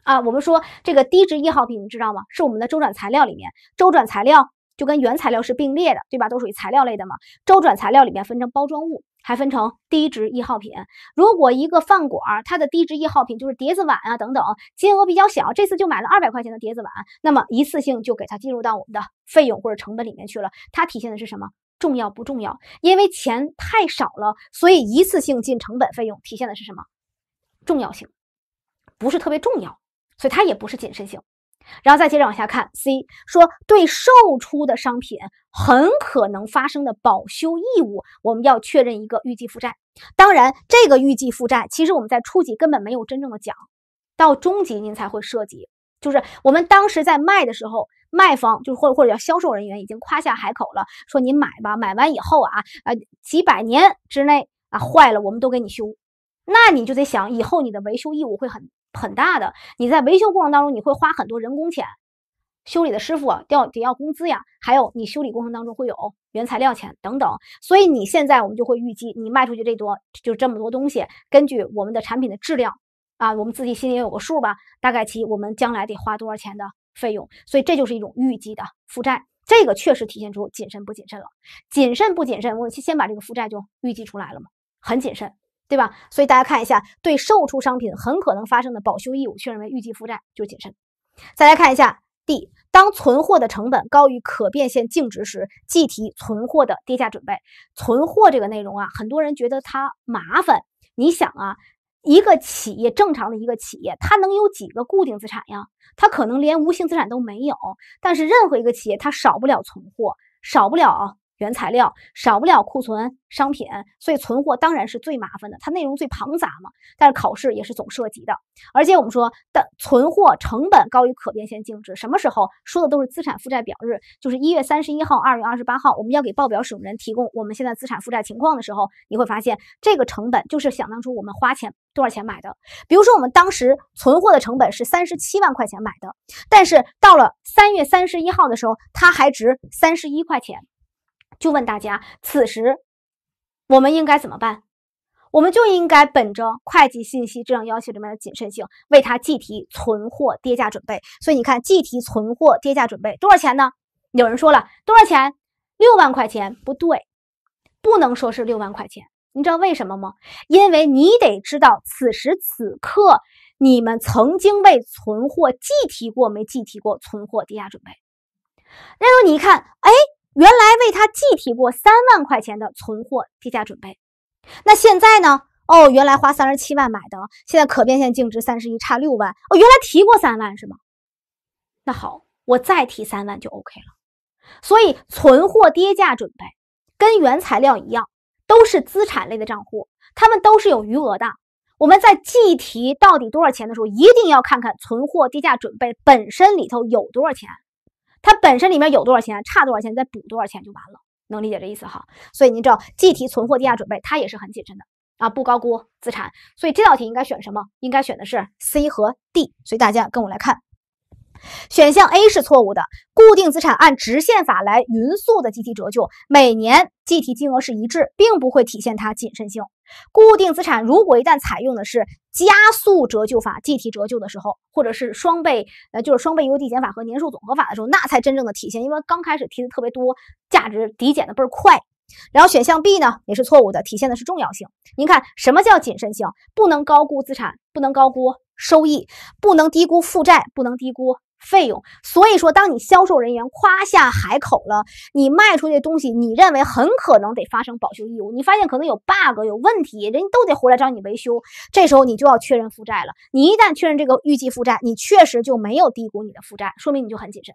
啊，我们说这个低值易耗品，你知道吗？是我们的周转材料里面，周转材料就跟原材料是并列的，对吧？都属于材料类的嘛。周转材料里面分成包装物。还分成低值易耗品，如果一个饭馆儿它的低值易耗品就是碟子碗啊等等，金额比较小，这次就买了二百块钱的碟子碗，那么一次性就给它进入到我们的费用或者成本里面去了。它体现的是什么？重要不重要？因为钱太少了，所以一次性进成本费用体现的是什么？重要性不是特别重要，所以它也不是谨慎性。然后再接着往下看，C 说对售出的商品很可能发生的保修义务，我们要确认一个预计负债。当然，这个预计负债其实我们在初级根本没有真正的讲，到中级您才会涉及。就是我们当时在卖的时候，卖方就是或或者叫销售人员已经夸下海口了，说您买吧，买完以后啊，呃几百年之内啊坏了我们都给你修。那你就得想，以后你的维修义务会很。很大的，你在维修过程当中，你会花很多人工钱，修理的师傅要得要工资呀，还有你修理过程当中会有原材料钱等等，所以你现在我们就会预计，你卖出去这多就这么多东西，根据我们的产品的质量啊，我们自己心里也有个数吧，大概其我们将来得花多少钱的费用，所以这就是一种预计的负债，这个确实体现出谨慎不谨慎了，谨慎不谨慎，我先先把这个负债就预计出来了嘛，很谨慎。对吧？所以大家看一下，对售出商品很可能发生的保修义务确认为预计负债就谨慎。再来看一下 D，当存货的成本高于可变现净值时，计提存货的跌价准备。存货这个内容啊，很多人觉得它麻烦。你想啊，一个企业正常的一个企业，它能有几个固定资产呀？它可能连无形资产都没有。但是任何一个企业，它少不了存货，少不了。原材料少不了库存商品，所以存货当然是最麻烦的，它内容最庞杂嘛。但是考试也是总涉及的，而且我们说的存货成本高于可变现净值，什么时候说的都是资产负债表日，就是一月三十一号、二月二十八号，我们要给报表使用人提供我们现在资产负债情况的时候，你会发现这个成本就是想当初我们花钱多少钱买的。比如说我们当时存货的成本是三十七万块钱买的，但是到了三月三十一号的时候，它还值三十一块钱。就问大家，此时我们应该怎么办？我们就应该本着会计信息质量要求里面的谨慎性，为它计提存货跌价准备。所以你看，计提存货跌价准备多少钱呢？有人说了，多少钱？六万块钱？不对，不能说是六万块钱。你知道为什么吗？因为你得知道此时此刻你们曾经为存货计提过没计提过存货跌价准备。那时候你一看，哎。原来为他计提过三万块钱的存货跌价准备，那现在呢？哦，原来花三十七万买的，现在可变现净值三十一，差六万。哦，原来提过三万是吗？那好，我再提三万就 OK 了。所以，存货跌价准备跟原材料一样，都是资产类的账户，他们都是有余额的。我们在计提到底多少钱的时候，一定要看看存货跌价准备本身里头有多少钱。它本身里面有多少钱，差多少钱再补多少钱就完了，能理解这意思哈？所以您知道计提存货跌价准备，它也是很谨慎的啊，不高估资产。所以这道题应该选什么？应该选的是 C 和 D。所以大家跟我来看，选项 A 是错误的，固定资产按直线法来匀速的计提折旧，每年计提金额是一致，并不会体现它谨慎性。固定资产如果一旦采用的是加速折旧法计提折旧的时候，或者是双倍呃就是双倍优递减法和年数总和法的时候，那才真正的体现，因为刚开始提的特别多，价值抵减的倍儿快。然后选项 B 呢也是错误的，体现的是重要性。您看什么叫谨慎性？不能高估资产，不能高估收益，不能低估负债，不能低估。费用，所以说，当你销售人员夸下海口了，你卖出去的东西，你认为很可能得发生保修义务，你发现可能有 bug 有问题，人家都得回来找你维修，这时候你就要确认负债了。你一旦确认这个预计负债，你确实就没有低估你的负债，说明你就很谨慎，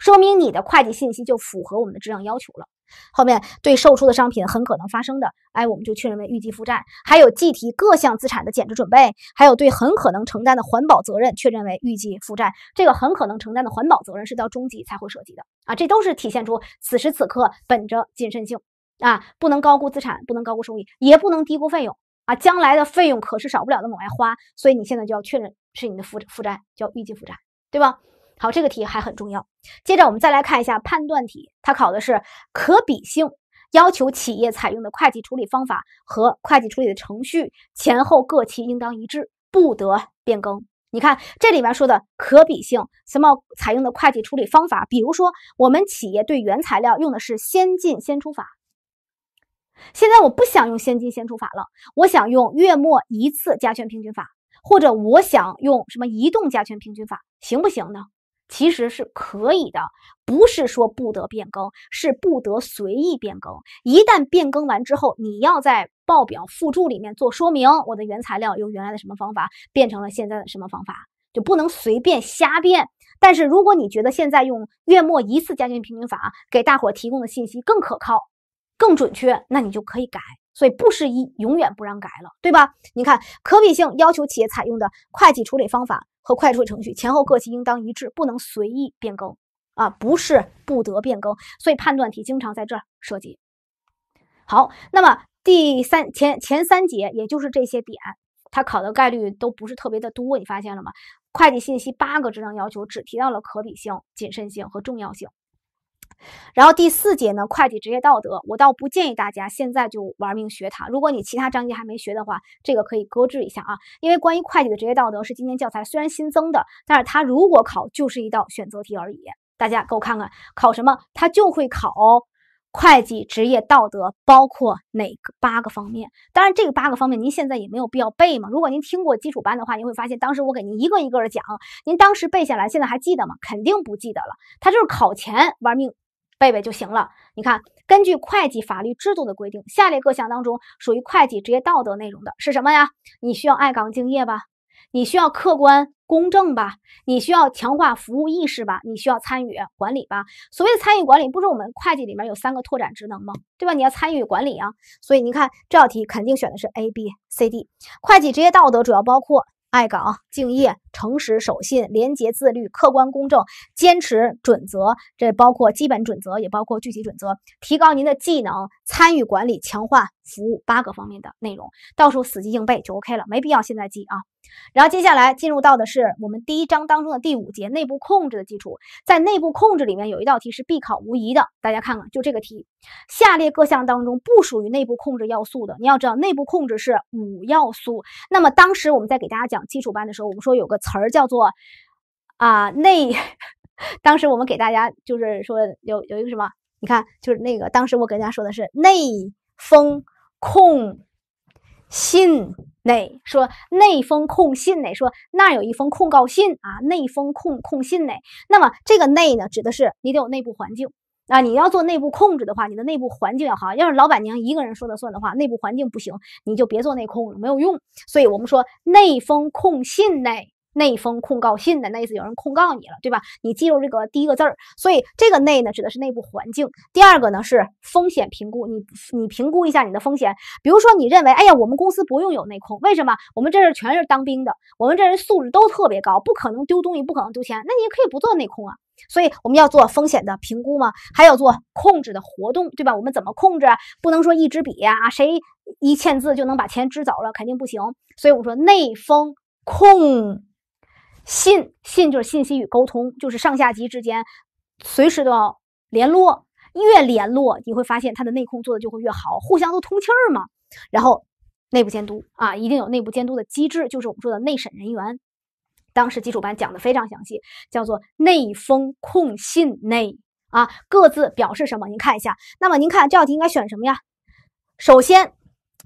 说明你的会计信息就符合我们的质量要求了。后面对售出的商品很可能发生的，哎，我们就确认为预计负债；还有计提各项资产的减值准备；还有对很可能承担的环保责任确认为预计负债。这个很可能承担的环保责任是到中级才会涉及的啊，这都是体现出此时此刻本着谨慎性啊，不能高估资产，不能高估收益，也不能低估费用啊。将来的费用可是少不了的往外花，所以你现在就要确认是你的负负债叫预计负债，对吧？好，这个题还很重要。接着我们再来看一下判断题，它考的是可比性，要求企业采用的会计处理方法和会计处理的程序前后各期应当一致，不得变更。你看这里面说的可比性，什么采用的会计处理方法？比如说我们企业对原材料用的是先进先出法，现在我不想用先进先出法了，我想用月末一次加权平均法，或者我想用什么移动加权平均法，行不行呢？其实是可以的，不是说不得变更，是不得随意变更。一旦变更完之后，你要在报表附注里面做说明，我的原材料由原来的什么方法变成了现在的什么方法，就不能随便瞎变。但是，如果你觉得现在用月末一次加权平均法给大伙提供的信息更可靠、更准确，那你就可以改。所以不是一永远不让改了，对吧？你看，可比性要求企业采用的会计处理方法和会计处理程序前后各期应当一致，不能随意变更。啊，不是不得变更。所以判断题经常在这儿涉及。好，那么第三前前三节也就是这些点，它考的概率都不是特别的多，你发现了吗？会计信息八个质量要求只提到了可比性、谨慎性和重要性。然后第四节呢，会计职业道德，我倒不建议大家现在就玩命学它。如果你其他章节还没学的话，这个可以搁置一下啊，因为关于会计的职业道德是今年教材虽然新增的，但是它如果考就是一道选择题而已。大家给我看看考什么，它就会考。会计职业道德包括哪个八个方面？当然，这个八个方面您现在也没有必要背嘛。如果您听过基础班的话，您会发现当时我给您一个一个的讲，您当时背下来，现在还记得吗？肯定不记得了。它就是考前玩命背背就行了。你看，根据会计法律制度的规定，下列各项当中属于会计职业道德内容的是什么呀？你需要爱岗敬业吧？你需要客观。公正吧，你需要强化服务意识吧，你需要参与管理吧。所谓的参与管理，不是我们会计里面有三个拓展职能吗？对吧？你要参与管理啊。所以你看这道题肯定选的是 A B C D。会计职业道德主要包括爱岗敬业。诚实守信、廉洁自律、客观公正、坚持准则，这包括基本准则，也包括具体准则。提高您的技能、参与管理、强化服务八个方面的内容，到时候死记硬背就 OK 了，没必要现在记啊。然后接下来进入到的是我们第一章当中的第五节内部控制的基础。在内部控制里面有一道题是必考无疑的，大家看看就这个题：下列各项当中不属于内部控制要素的，你要知道内部控制是五要素。那么当时我们在给大家讲基础班的时候，我们说有个。词儿叫做啊内，当时我们给大家就是说有有一个什么，你看就是那个当时我跟人家说的是内封控信内，说内封控信内，说那有一封控告信啊内封控控信内，那么这个内呢指的是你得有内部环境啊，你要做内部控制的话，你的内部环境要好，要是老板娘一个人说了算的话，内部环境不行，你就别做内控了，没有用。所以我们说内封控信内。内封控告信的那意思，有人控告你了，对吧？你记住这个第一个字儿，所以这个内呢，指的是内部环境。第二个呢是风险评估，你你评估一下你的风险。比如说，你认为，哎呀，我们公司不用有内控，为什么？我们这儿全是当兵的，我们这人素质都特别高，不可能丢东西，不可能丢钱，那你可以不做内控啊。所以我们要做风险的评估嘛，还有做控制的活动，对吧？我们怎么控制？不能说一支笔啊，谁一签字就能把钱支走了，肯定不行。所以我说内封控。信信就是信息与沟通，就是上下级之间随时都要联络，越联络你会发现他的内控做的就会越好，互相都通气儿嘛。然后内部监督啊，一定有内部监督的机制，就是我们说的内审人员。当时基础班讲的非常详细，叫做内封控信内啊，各自表示什么？您看一下，那么您看这道题应该选什么呀？首先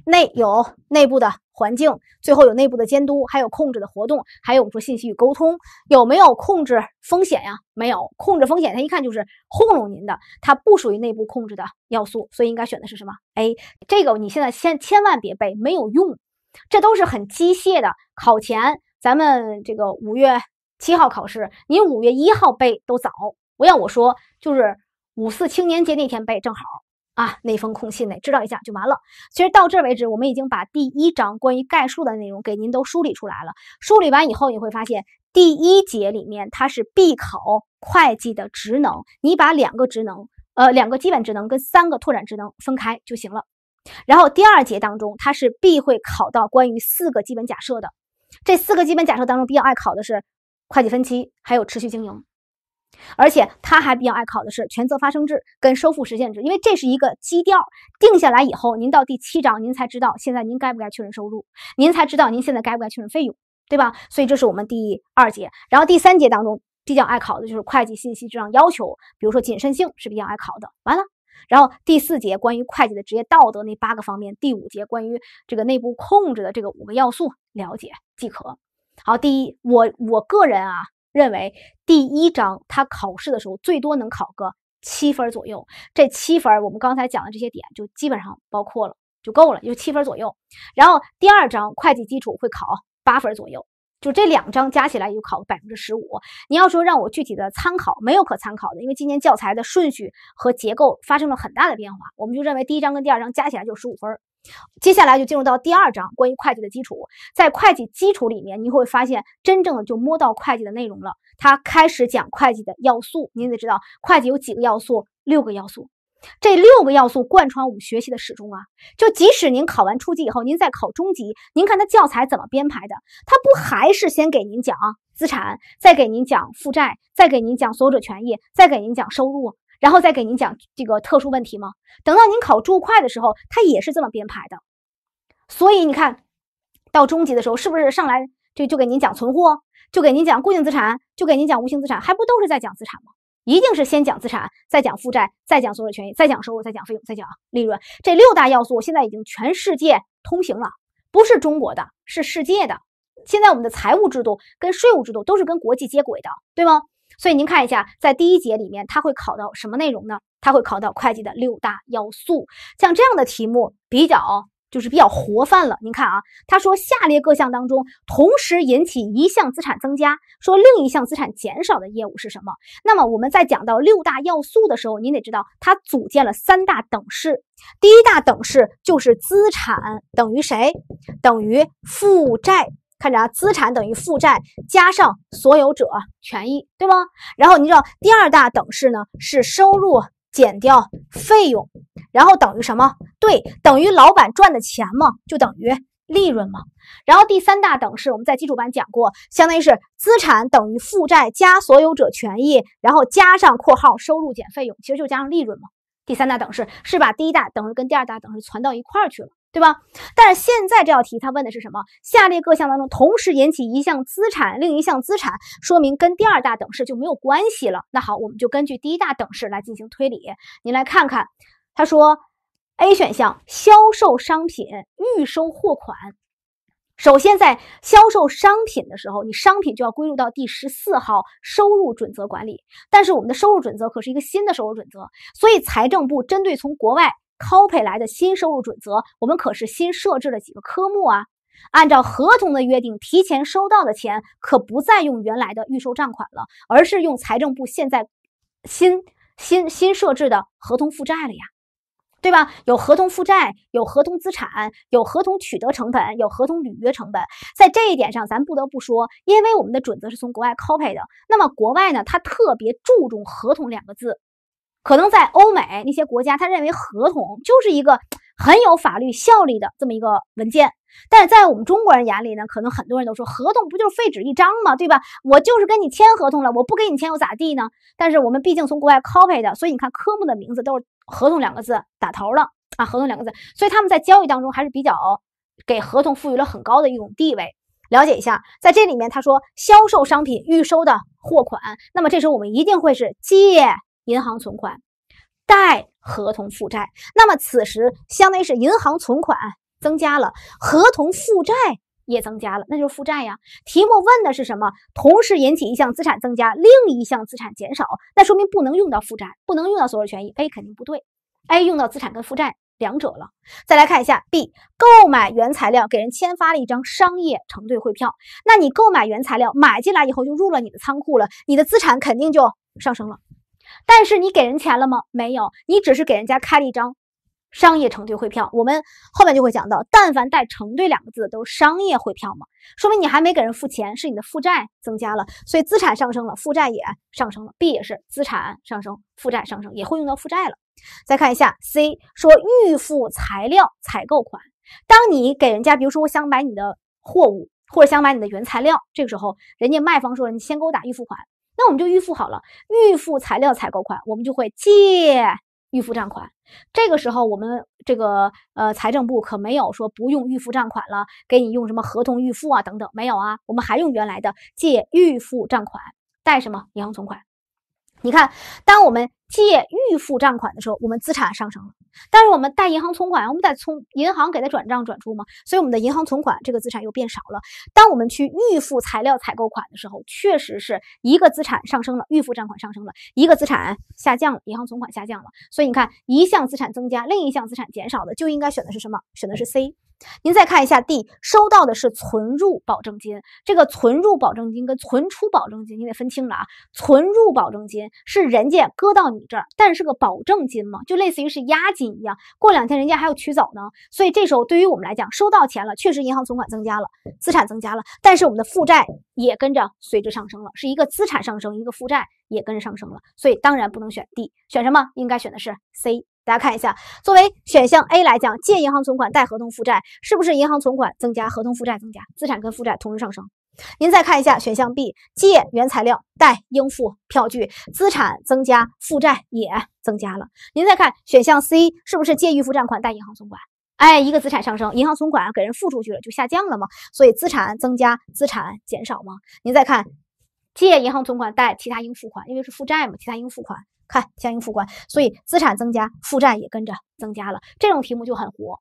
内有内部的。环境，最后有内部的监督，还有控制的活动，还有我们说信息与沟通，有没有控制风险呀？没有控制风险，它一看就是糊弄您的，它不属于内部控制的要素，所以应该选的是什么？A，这个你现在千千万别背，没有用，这都是很机械的。考前咱们这个五月七号考试，您五月一号背都早，我要我说就是五四青年节那天背正好。啊，那封空信呢？知道一下就完了。其实到这为止，我们已经把第一章关于概述的内容给您都梳理出来了。梳理完以后，你会发现第一节里面它是必考会计的职能，你把两个职能，呃，两个基本职能跟三个拓展职能分开就行了。然后第二节当中，它是必会考到关于四个基本假设的，这四个基本假设当中比较爱考的是会计分期，还有持续经营。而且他还比较爱考的是权责发生制跟收付实现制，因为这是一个基调定下来以后，您到第七章您才知道现在您该不该确认收入，您才知道您现在该不该确认费用，对吧？所以这是我们第二节。然后第三节当中比较爱考的就是会计信息质量要求，比如说谨慎性是比较爱考的。完了，然后第四节关于会计的职业道德那八个方面，第五节关于这个内部控制的这个五个要素了解即可。好，第一，我我个人啊。认为第一章他考试的时候最多能考个七分左右，这七分我们刚才讲的这些点就基本上包括了，就够了，就七分左右。然后第二章会计基础会考八分左右，就这两章加起来就考百分之十五。你要说让我具体的参考，没有可参考的，因为今年教材的顺序和结构发生了很大的变化，我们就认为第一章跟第二章加起来就十五分。接下来就进入到第二章，关于会计的基础。在会计基础里面，你会发现真正的就摸到会计的内容了。他开始讲会计的要素，您得知道会计有几个要素，六个要素。这六个要素贯穿我们学习的始终啊！就即使您考完初级以后，您再考中级，您看他教材怎么编排的，他不还是先给您讲资产，再给您讲负债，再给您讲所有者权益，再给您讲收入。然后再给您讲这个特殊问题吗？等到您考注会的时候，它也是这么编排的。所以你看到中级的时候，是不是上来就就给您讲存货，就给您讲固定资产，就给您讲无形资产，还不都是在讲资产吗？一定是先讲资产，再讲负债，再讲所有权益，再讲收入，再讲费用，再讲利润，这六大要素现在已经全世界通行了，不是中国的，是世界的。现在我们的财务制度跟税务制度都是跟国际接轨的，对吗？所以您看一下，在第一节里面，它会考到什么内容呢？它会考到会计的六大要素，像这样的题目比较就是比较活泛了。您看啊，他说下列各项当中，同时引起一项资产增加，说另一项资产减少的业务是什么？那么我们在讲到六大要素的时候，您得知道它组建了三大等式，第一大等式就是资产等于谁？等于负债。看着啊，资产等于负债加上所有者权益，对吗？然后你知道第二大等式呢是收入减掉费用，然后等于什么？对，等于老板赚的钱嘛，就等于利润嘛。然后第三大等式我们在基础班讲过，相当于是资产等于负债加所有者权益，然后加上括号收入减费用，其实就加上利润嘛。第三大等式是把第一大等式跟第二大等式攒到一块儿去了。对吧？但是现在这道题它问的是什么？下列各项当中同时引起一项资产另一项资产，说明跟第二大等式就没有关系了。那好，我们就根据第一大等式来进行推理。您来看看，他说 A 选项销售商品预收货款。首先，在销售商品的时候，你商品就要归入到第十四号收入准则管理。但是我们的收入准则可是一个新的收入准则，所以财政部针对从国外。copy 来的新收入准则，我们可是新设置了几个科目啊！按照合同的约定提前收到的钱，可不再用原来的预收账款了，而是用财政部现在新新新设置的合同负债了呀，对吧？有合同负债，有合同资产，有合同取得成本，有合同履约成本。在这一点上，咱不得不说，因为我们的准则是从国外 copy 的，那么国外呢，它特别注重“合同”两个字。可能在欧美那些国家，他认为合同就是一个很有法律效力的这么一个文件，但是在我们中国人眼里呢，可能很多人都说合同不就是废纸一张吗？对吧？我就是跟你签合同了，我不给你签又咋地呢？但是我们毕竟从国外 copy 的，所以你看科目的名字都是“合同”两个字打头了啊，“合同”两个字，所以他们在交易当中还是比较给合同赋予了很高的一种地位。了解一下，在这里面他说销售商品预收的货款，那么这时候我们一定会是借。银行存款，带合同负债，那么此时相当于是银行存款增加了，合同负债也增加了，那就是负债呀。题目问的是什么？同时引起一项资产增加，另一项资产减少，那说明不能用到负债，不能用到所有权益。A 肯定不对，A 用到资产跟负债两者了。再来看一下 B，购买原材料给人签发了一张商业承兑汇票，那你购买原材料买进来以后就入了你的仓库了，你的资产肯定就上升了。但是你给人钱了吗？没有，你只是给人家开了一张商业承兑汇票。我们后面就会讲到，但凡带“承兑”两个字，都是商业汇票嘛，说明你还没给人付钱，是你的负债增加了，所以资产上升了，负债也上升了。B 也是资产上升，负债上升，也会用到负债了。再看一下 C，说预付材料采购款，当你给人家，比如说我想买你的货物，或者想买你的原材料，这个时候人家卖方说你先给我打预付款。那我们就预付好了，预付材料采购款，我们就会借预付账款。这个时候，我们这个呃财政部可没有说不用预付账款了，给你用什么合同预付啊等等，没有啊，我们还用原来的借预付账款，贷什么银行存款。你看，当我们。借预付账款的时候，我们资产上升了，但是我们贷银行存款，我们得从银行给他转账转出吗？所以我们的银行存款这个资产又变少了。当我们去预付材料采购款的时候，确实是一个资产上升了，预付账款上升了，一个资产下降了，银行存款下降了。所以你看，一项资产增加，另一项资产减少的，就应该选的是什么？选的是 C。您再看一下，D 收到的是存入保证金，这个存入保证金跟存出保证金你得分清了啊。存入保证金是人家搁到你这儿，但是个保证金嘛，就类似于是押金一样，过两天人家还要取走呢。所以这时候对于我们来讲，收到钱了，确实银行存款增加了，资产增加了，但是我们的负债也跟着随之上升了，是一个资产上升，一个负债也跟着上升了。所以当然不能选 D，选什么？应该选的是 C。大家看一下，作为选项 A 来讲，借银行存款，贷合同负债，是不是银行存款增加，合同负债增加，资产跟负债同时上升？您再看一下选项 B，借原材料，贷应付票据，资产增加，负债也增加了。您再看选项 C，是不是借预付账款，贷银行存款？哎，一个资产上升，银行存款给人付出去了就下降了嘛，所以资产增加，资产减少嘛。您再看，借银行存款，贷其他应付款，因为是负债嘛，其他应付款。看相应负官，所以资产增加，负债也跟着增加了。这种题目就很活，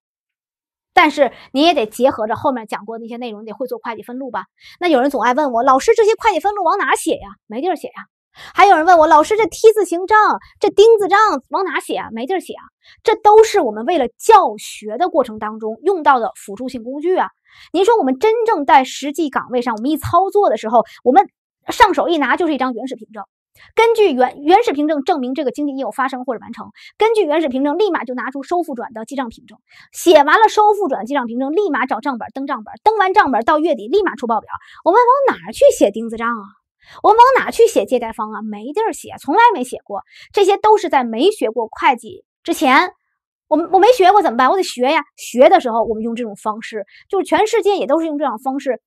但是你也得结合着后面讲过的那些内容，你得会做会计分录吧？那有人总爱问我，老师这些会计分录往哪写呀？没地儿写呀？还有人问我，老师这 T 字形章、这丁字章往哪写啊？没地儿写啊？这都是我们为了教学的过程当中用到的辅助性工具啊。您说我们真正在实际岗位上，我们一操作的时候，我们上手一拿就是一张原始凭证。根据原原始凭证证明这个经济业务发生或者完成，根据原始凭证立马就拿出收付转的记账凭证，写完了收付转记账凭证，立马找账本登账本，登完账本到月底立马出报表。我们往哪去写钉子账啊？我往哪去写借贷方啊？没地儿写，从来没写过。这些都是在没学过会计之前，我我没学过怎么办？我得学呀！学的时候我们用这种方式，就是全世界也都是用这种方式。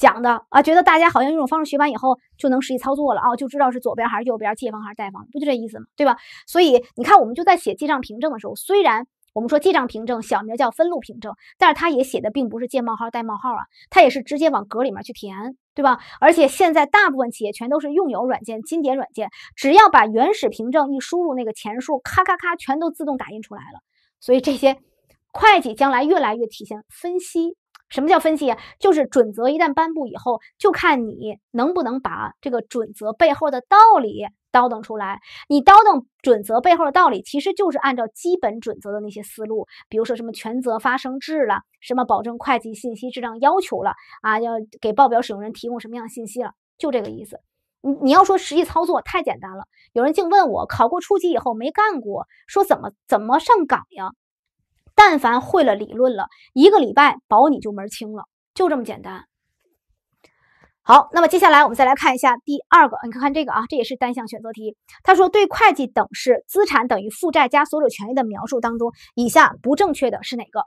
讲的啊，觉得大家好像用这种方式学完以后就能实际操作了啊，就知道是左边还是右边，借方还是贷方，不就这意思吗？对吧？所以你看，我们就在写记账凭证的时候，虽然我们说记账凭证小名叫分录凭证，但是它也写的并不是借冒号贷冒号啊，它也是直接往格里面去填，对吧？而且现在大部分企业全都是用有软件、金蝶软件，只要把原始凭证一输入，那个钱数咔咔咔全都自动打印出来了。所以这些会计将来越来越体现分析。什么叫分析？就是准则一旦颁布以后，就看你能不能把这个准则背后的道理叨叨出来。你叨叨准则背后的道理，其实就是按照基本准则的那些思路，比如说什么权责发生制了，什么保证会计信息质量要求了啊，要给报表使用人提供什么样的信息了，就这个意思。你你要说实际操作太简单了，有人竟问我考过初级以后没干过，说怎么怎么上岗呀？但凡会了理论了一个礼拜，保你就门清了，就这么简单。好，那么接下来我们再来看一下第二个，你看看这个啊，这也是单项选择题。他说，对会计等式“资产等于负债加所有权益”的描述当中，以下不正确的是哪个？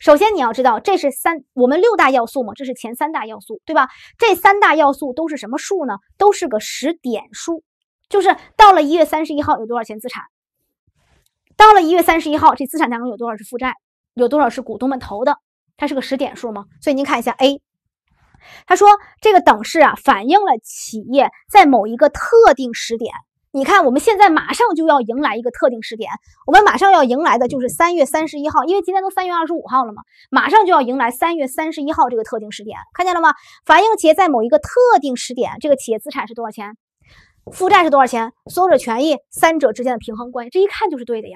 首先你要知道，这是三我们六大要素嘛，这是前三大要素，对吧？这三大要素都是什么数呢？都是个十点数，就是到了一月三十一号有多少钱资产？到了一月三十一号，这资产当中有多少是负债，有多少是股东们投的？它是个时点数吗？所以您看一下 A，他说这个等式啊，反映了企业在某一个特定时点。你看我们现在马上就要迎来一个特定时点，我们马上要迎来的就是三月三十一号，因为今天都三月二十五号了嘛，马上就要迎来三月三十一号这个特定时点，看见了吗？反映企业在某一个特定时点，这个企业资产是多少钱？负债是多少钱？所有者权益三者之间的平衡关系，这一看就是对的呀。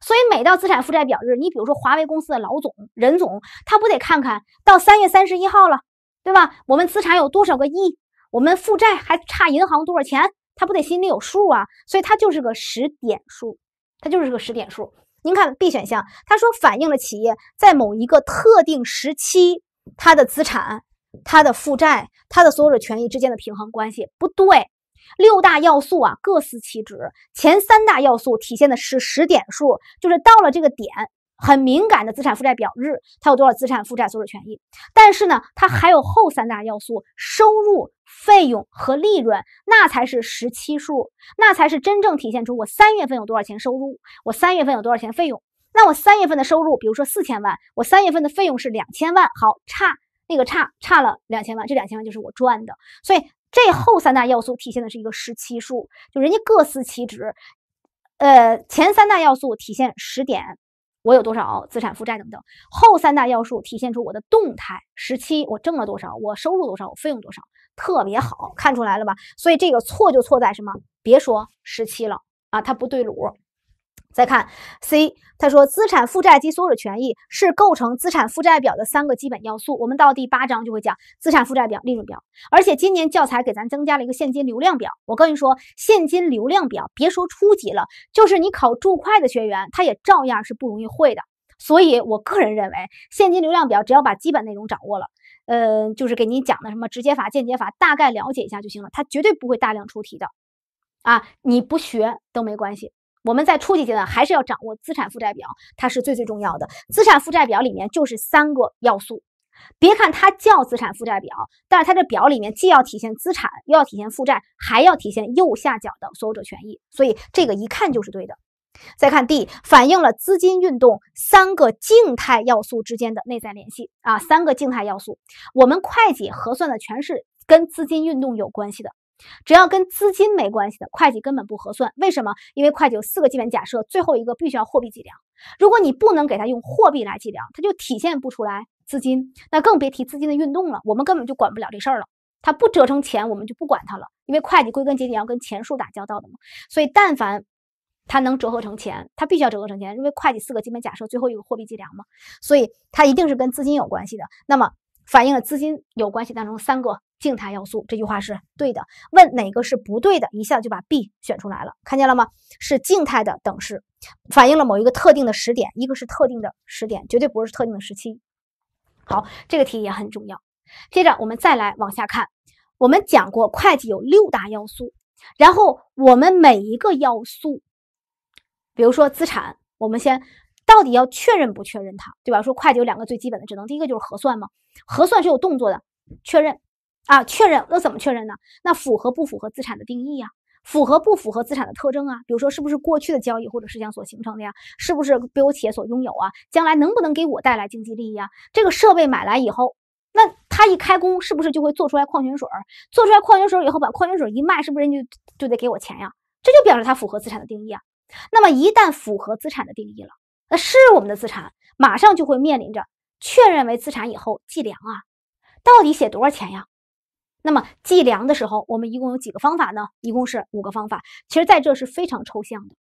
所以每到资产负债表日，你比如说华为公司的老总任总，他不得看看到三月三十一号了，对吧？我们资产有多少个亿？我们负债还差银行多少钱？他不得心里有数啊。所以它就是个时点数，它就是个时点数。您看 B 选项，它说反映了企业在某一个特定时期它的资产、它的负债、它的所有者权益之间的平衡关系，不对。六大要素啊，各司其职。前三大要素体现的是时点数，就是到了这个点，很敏感的资产负债表日，它有多少资产负债所有权益。但是呢，它还有后三大要素，收入、费用和利润，那才是十七数，那才是真正体现出我三月份有多少钱收入，我三月份有多少钱费用。那我三月份的收入，比如说四千万，我三月份的费用是两千万，好差那个差差了两千万，这两千万就是我赚的，所以。这后三大要素体现的是一个十七数，就人家各司其职。呃，前三大要素体现十点，我有多少资产负债等等；后三大要素体现出我的动态十七，我挣了多少，我收入多少，我费用多少，特别好看出来了吧？所以这个错就错在什么？别说十七了啊，它不对路。再看 C，他说，资产负债及所有者权益是构成资产负债表的三个基本要素。我们到第八章就会讲资产负债表、利润表，而且今年教材给咱增加了一个现金流量表。我跟你说，现金流量表别说初级了，就是你考注会的学员，他也照样是不容易会的。所以，我个人认为，现金流量表只要把基本内容掌握了，呃，就是给你讲的什么直接法、间接法，大概了解一下就行了。他绝对不会大量出题的，啊，你不学都没关系。我们在初级阶段还是要掌握资产负债表，它是最最重要的。资产负债表里面就是三个要素，别看它叫资产负债表，但是它这表里面既要体现资产，又要体现负债，还要体现右下角的所有者权益，所以这个一看就是对的。再看 D，反映了资金运动三个静态要素之间的内在联系啊，三个静态要素，我们会计核算的全是跟资金运动有关系的。只要跟资金没关系的，会计根本不核算。为什么？因为会计有四个基本假设，最后一个必须要货币计量。如果你不能给他用货币来计量，他就体现不出来资金，那更别提资金的运动了。我们根本就管不了这事儿了。他不折成钱，我们就不管他了。因为会计归根结底要跟钱数打交道的嘛。所以，但凡他能折合成钱，他必须要折合成钱，因为会计四个基本假设最后一个货币计量嘛。所以，他一定是跟资金有关系的。那么，反映了资金有关系当中三个。静态要素这句话是对的，问哪个是不对的，一下就把 B 选出来了，看见了吗？是静态的等式，反映了某一个特定的时点，一个是特定的时点，绝对不是特定的时期。好，这个题也很重要。接着我们再来往下看，我们讲过会计有六大要素，然后我们每一个要素，比如说资产，我们先到底要确认不确认它，对吧？说会计有两个最基本的职能，第一个就是核算嘛，核算是有动作的，确认。啊，确认那怎么确认呢？那符合不符合资产的定义啊？符合不符合资产的特征啊？比如说是不是过去的交易或者事项所形成的呀？是不是被我企业所拥有啊？将来能不能给我带来经济利益啊？这个设备买来以后，那它一开工是不是就会做出来矿泉水？做出来矿泉水以后，把矿泉水一卖，是不是人就就得给我钱呀？这就表示它符合资产的定义啊。那么一旦符合资产的定义了，那是我们的资产，马上就会面临着确认为资产以后计量啊，到底写多少钱呀？那么计量的时候，我们一共有几个方法呢？一共是五个方法。其实，在这是非常抽象的，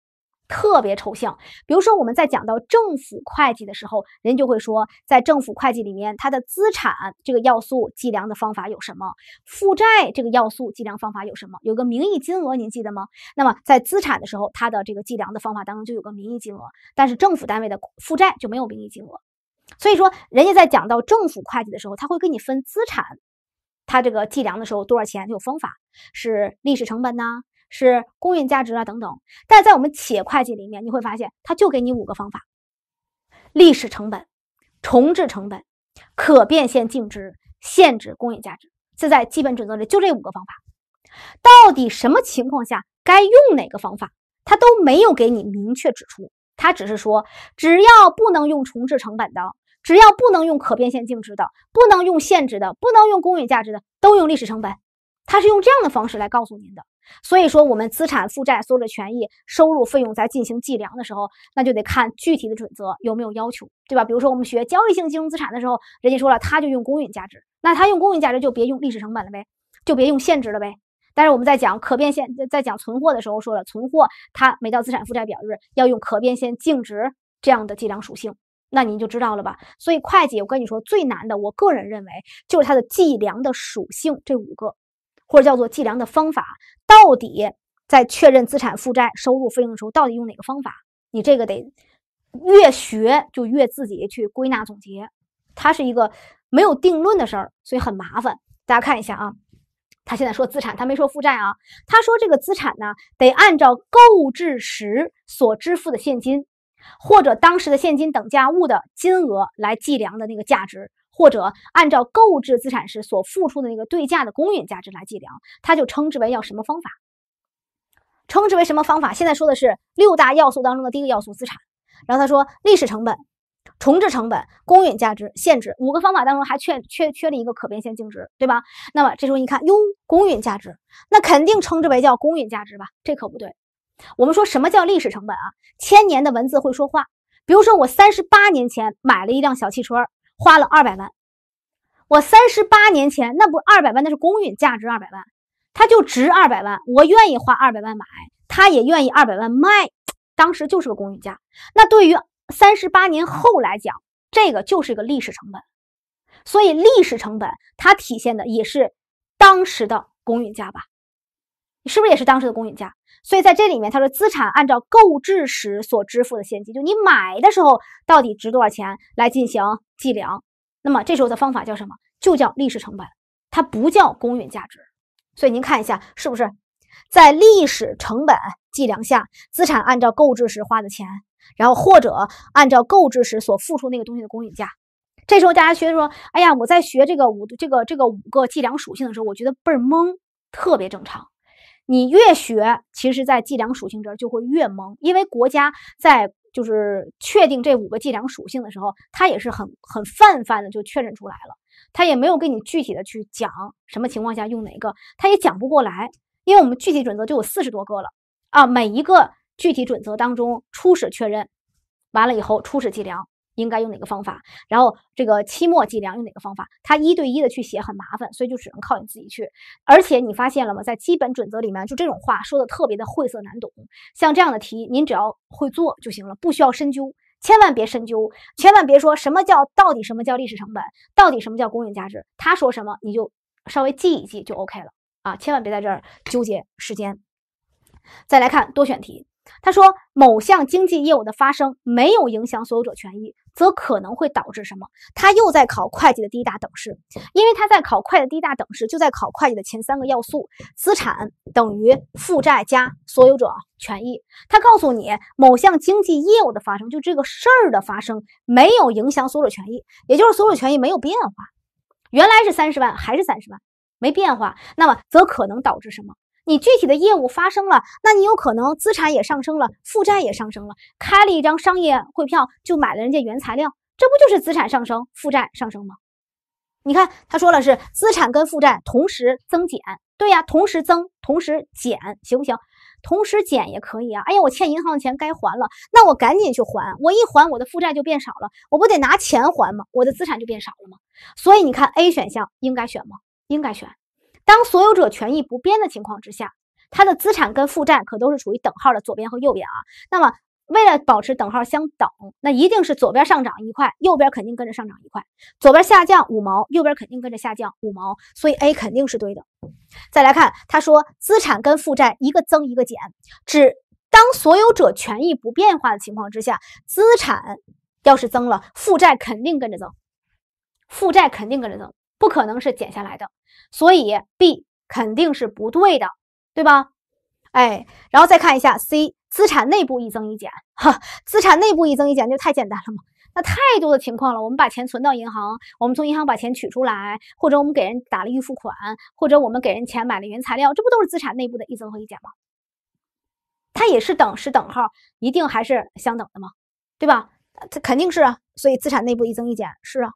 特别抽象。比如说，我们在讲到政府会计的时候，人就会说，在政府会计里面，它的资产这个要素计量的方法有什么？负债这个要素计量方法有什么？有个名义金额，您记得吗？那么在资产的时候，它的这个计量的方法当中就有个名义金额，但是政府单位的负债就没有名义金额。所以说，人家在讲到政府会计的时候，他会跟你分资产。它这个计量的时候多少钱有方法，是历史成本呢，是公允价值啊等等。但是在我们企业会计里面，你会发现它就给你五个方法：历史成本、重置成本、可变现净值、限制公允价值。这在基本准则里就这五个方法。到底什么情况下该用哪个方法，它都没有给你明确指出，它只是说只要不能用重置成本的。只要不能用可变现净值的，不能用现值的，不能用公允价值的，都用历史成本。他是用这样的方式来告诉您的。所以说，我们资产负债所有的权益、收入、费用在进行计量的时候，那就得看具体的准则有没有要求，对吧？比如说我们学交易性金融资产的时候，人家说了，他就用公允价值。那他用公允价值，就别用历史成本了呗，就别用现值了呗。但是我们在讲可变现，在讲存货的时候说了，存货它每到资产负债表日要用可变现净值这样的计量属性。那您就知道了吧？所以会计，我跟你说最难的，我个人认为就是它的计量的属性这五个，或者叫做计量的方法，到底在确认资产负债、收入、费用的时候，到底用哪个方法？你这个得越学就越自己去归纳总结，它是一个没有定论的事儿，所以很麻烦。大家看一下啊，他现在说资产，他没说负债啊。他说这个资产呢，得按照购置时所支付的现金。或者当时的现金等价物的金额来计量的那个价值，或者按照购置资产时所付出的那个对价的公允价值来计量，它就称之为要什么方法？称之为什么方法？现在说的是六大要素当中的第一个要素——资产。然后他说，历史成本、重置成本、公允价值、限制五个方法当中还缺缺缺了一个可变现净值，对吧？那么这时候一看，哟，公允价值，那肯定称之为叫公允价值吧？这可不对。我们说什么叫历史成本啊？千年的文字会说话。比如说，我三十八年前买了一辆小汽车，花了二百万。我三十八年前那不二百万，那是公允价值二百万，它就值二百万。我愿意花二百万买，他也愿意二百万卖，当时就是个公允价。那对于三十八年后来讲，这个就是一个历史成本。所以历史成本它体现的也是当时的公允价吧？是不是也是当时的公允价？所以在这里面，他说资产按照购置时所支付的现金，就你买的时候到底值多少钱来进行计量。那么这时候的方法叫什么？就叫历史成本，它不叫公允价值。所以您看一下，是不是在历史成本计量下，资产按照购置时花的钱，然后或者按照购置时所付出那个东西的公允价。这时候，大家学说，哎呀，我在学这个五这个这个五个计量属性的时候，我觉得倍儿懵，特别正常。你越学，其实，在计量属性这儿就会越蒙，因为国家在就是确定这五个计量属性的时候，他也是很很泛泛的就确认出来了，他也没有给你具体的去讲什么情况下用哪个，他也讲不过来，因为我们具体准则就有四十多个了啊，每一个具体准则当中，初始确认完了以后，初始计量。应该用哪个方法？然后这个期末计量用哪个方法？他一对一的去写很麻烦，所以就只能靠你自己去。而且你发现了吗？在基本准则里面，就这种话说的特别的晦涩难懂。像这样的题，您只要会做就行了，不需要深究，千万别深究，千万别说什么叫到底什么叫历史成本，到底什么叫公允价值。他说什么你就稍微记一记就 OK 了啊，千万别在这儿纠结时间。再来看多选题，他说某项经济业务的发生没有影响所有者权益。则可能会导致什么？他又在考会计的第一大等式，因为他在考会计的第一大等式，就在考会计的前三个要素：资产等于负债加所有者权益。他告诉你某项经济业务的发生，就这个事儿的发生没有影响所有者权益，也就是所有者权益没有变化，原来是三十万，还是三十万，没变化。那么则可能导致什么？你具体的业务发生了，那你有可能资产也上升了，负债也上升了。开了一张商业汇票就买了人家原材料，这不就是资产上升、负债上升吗？你看他说了是资产跟负债同时增减，对呀，同时增，同时减，行不行？同时减也可以啊。哎呀，我欠银行的钱该还了，那我赶紧去还。我一还，我的负债就变少了，我不得拿钱还吗？我的资产就变少了吗？所以你看 A 选项应该选吗？应该选。当所有者权益不变的情况之下，它的资产跟负债可都是处于等号的左边和右边啊。那么为了保持等号相等，那一定是左边上涨一块，右边肯定跟着上涨一块；左边下降五毛，右边肯定跟着下降五毛。所以 A 肯定是对的。再来看，他说资产跟负债一个增一个减，只当所有者权益不变化的情况之下，资产要是增了，负债肯定跟着增，负债肯定跟着增。不可能是减下来的，所以 B 肯定是不对的，对吧？哎，然后再看一下 C，资产内部一增一减，哈，资产内部一增一减就太简单了嘛。那太多的情况了。我们把钱存到银行，我们从银行把钱取出来，或者我们给人打了预付款，或者我们给人钱买了原材料，这不都是资产内部的一增和一减吗？它也是等是等号，一定还是相等的吗？对吧？这肯定是啊，所以资产内部一增一减是啊。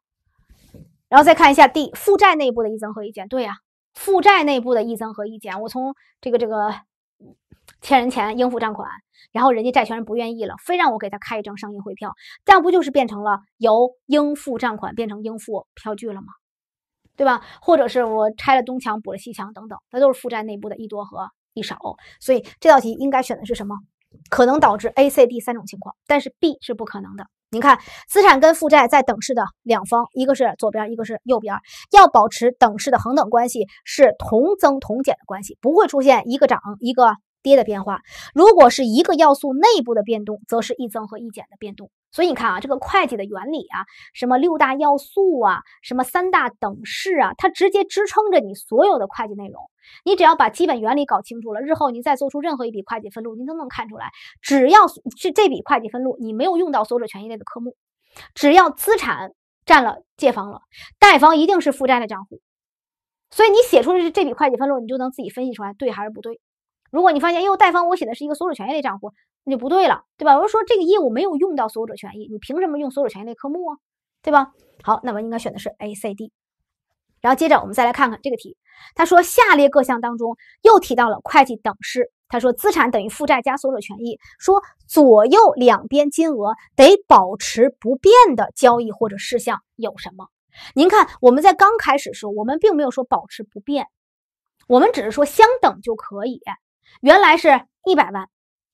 然后再看一下 D，负债内部的一增和一减。对呀，负债内部的一增和一减。我从这个这个欠人钱，应付账款，然后人家债权人不愿意了，非让我给他开一张商业汇票，这样不就是变成了由应付账款变成应付票据了吗？对吧？或者是我拆了东墙补了西墙等等，那都是负债内部的一多和一少。所以这道题应该选的是什么？可能导致 A、C、D 三种情况，但是 B 是不可能的。您看，资产跟负债在等式的两方，一个是左边，一个是右边，要保持等式的恒等关系，是同增同减的关系，不会出现一个涨一个跌的变化。如果是一个要素内部的变动，则是一增和一减的变动。所以你看啊，这个会计的原理啊，什么六大要素啊，什么三大等式啊，它直接支撑着你所有的会计内容。你只要把基本原理搞清楚了，日后你再做出任何一笔会计分录，你都能看出来。只要是这笔会计分录，你没有用到所有者权益类的科目，只要资产占了借方了，贷方一定是负债的账户。所以你写出的是这笔会计分录，你就能自己分析出来对还是不对。如果你发现，哎呦，贷方我写的是一个所有者权益类账户，那就不对了，对吧？我是说这个业务没有用到所有者权益，你凭什么用所有者权益类科目啊，对吧？好，那么应该选的是 A、C、D。然后接着我们再来看看这个题，他说下列各项当中又提到了会计等式，他说资产等于负债加所有者权益，说左右两边金额得保持不变的交易或者事项有什么？您看我们在刚开始时候我们并没有说保持不变，我们只是说相等就可以。原来是一百万，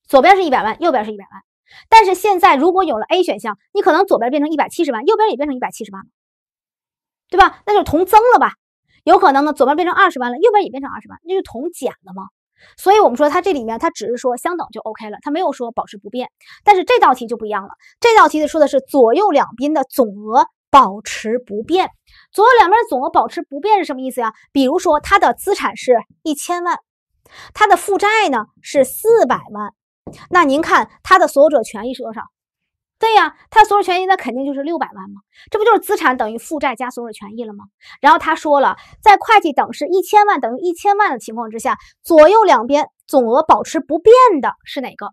左边是一百万，右边是一百万。但是现在如果有了 A 选项，你可能左边变成一百七十万，右边也变成一百七十万，对吧？那就同增了吧。有可能呢，左边变成二十万了，右边也变成二十万，那就同减了吗？所以我们说它这里面它只是说相等就 OK 了，它没有说保持不变。但是这道题就不一样了，这道题说的是左右两边的总额保持不变。左右两边总额保持不变是什么意思呀？比如说它的资产是一千万。它的负债呢是四百万，那您看它的所有者权益是多少？对呀，它所有权益那肯定就是六百万嘛，这不就是资产等于负债加所有权益了吗？然后他说了，在会计等式一千万等于一千万的情况之下，左右两边总额保持不变的是哪个？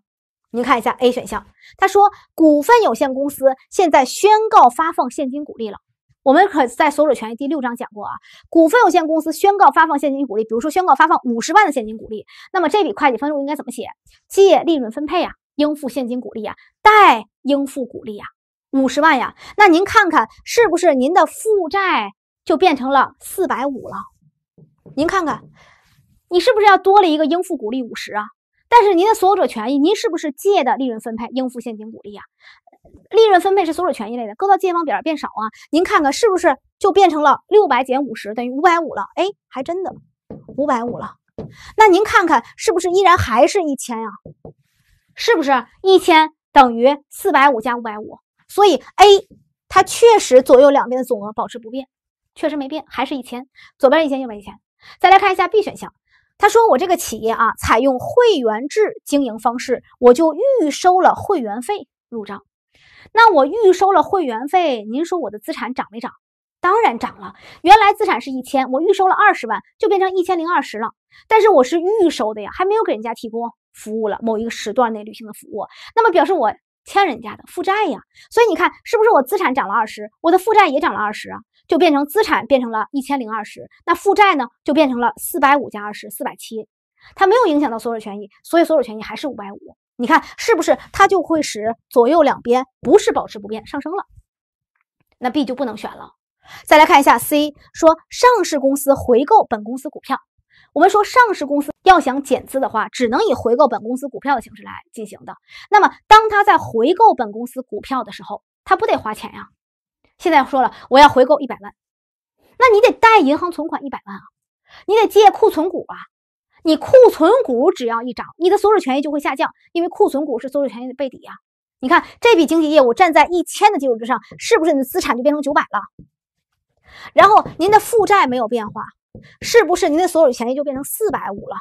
您看一下 A 选项，他说股份有限公司现在宣告发放现金股利了。我们可在所有者权益第六章讲过啊，股份有限公司宣告发放现金股利，比如说宣告发放五十万的现金股利，那么这笔会计分录应该怎么写？借利润分配啊，应付现金股利啊，贷应付股利啊，五十万呀。那您看看是不是您的负债就变成了四百五了？您看看，你是不是要多了一个应付股利五十啊？但是您的所有者权益，您是不是借的利润分配，应付现金股利啊？利润分配是所有权益类的，搁到借方表变少啊？您看看是不是就变成了六百减五十等于五百五了？哎，还真的，五百五了。那您看看是不是依然还是一千呀？是不是一千等于四百五加五百五？所以 A 它确实左右两边的总额保持不变，确实没变，还是一千，左边一千，右边一千。再来看一下 B 选项，他说我这个企业啊，采用会员制经营方式，我就预收了会员费入账。那我预收了会员费，您说我的资产涨没涨？当然涨了，原来资产是一千，我预收了二十万，就变成一千零二十了。但是我是预收的呀，还没有给人家提供服务了，某一个时段内履行的服务，那么表示我欠人家的负债呀。所以你看，是不是我资产涨了二十，我的负债也涨了二十啊？就变成资产变成了一千零二十，那负债呢就变成了四百五加二十四百七，它没有影响到所有权益，所以所有权益还是五百五。你看，是不是它就会使左右两边不是保持不变，上升了？那 B 就不能选了。再来看一下 C，说上市公司回购本公司股票，我们说上市公司要想减资的话，只能以回购本公司股票的形式来进行的。那么当他在回购本公司股票的时候，他不得花钱呀？现在说了，我要回购一百万，那你得贷银行存款一百万啊，你得借库存股啊。你库存股只要一涨，你的所有权益就会下降，因为库存股是所有权益的背底呀。你看这笔经济业务站在一千的基础之上，是不是你的资产就变成九百了？然后您的负债没有变化，是不是您的所有权益就变成四百五了？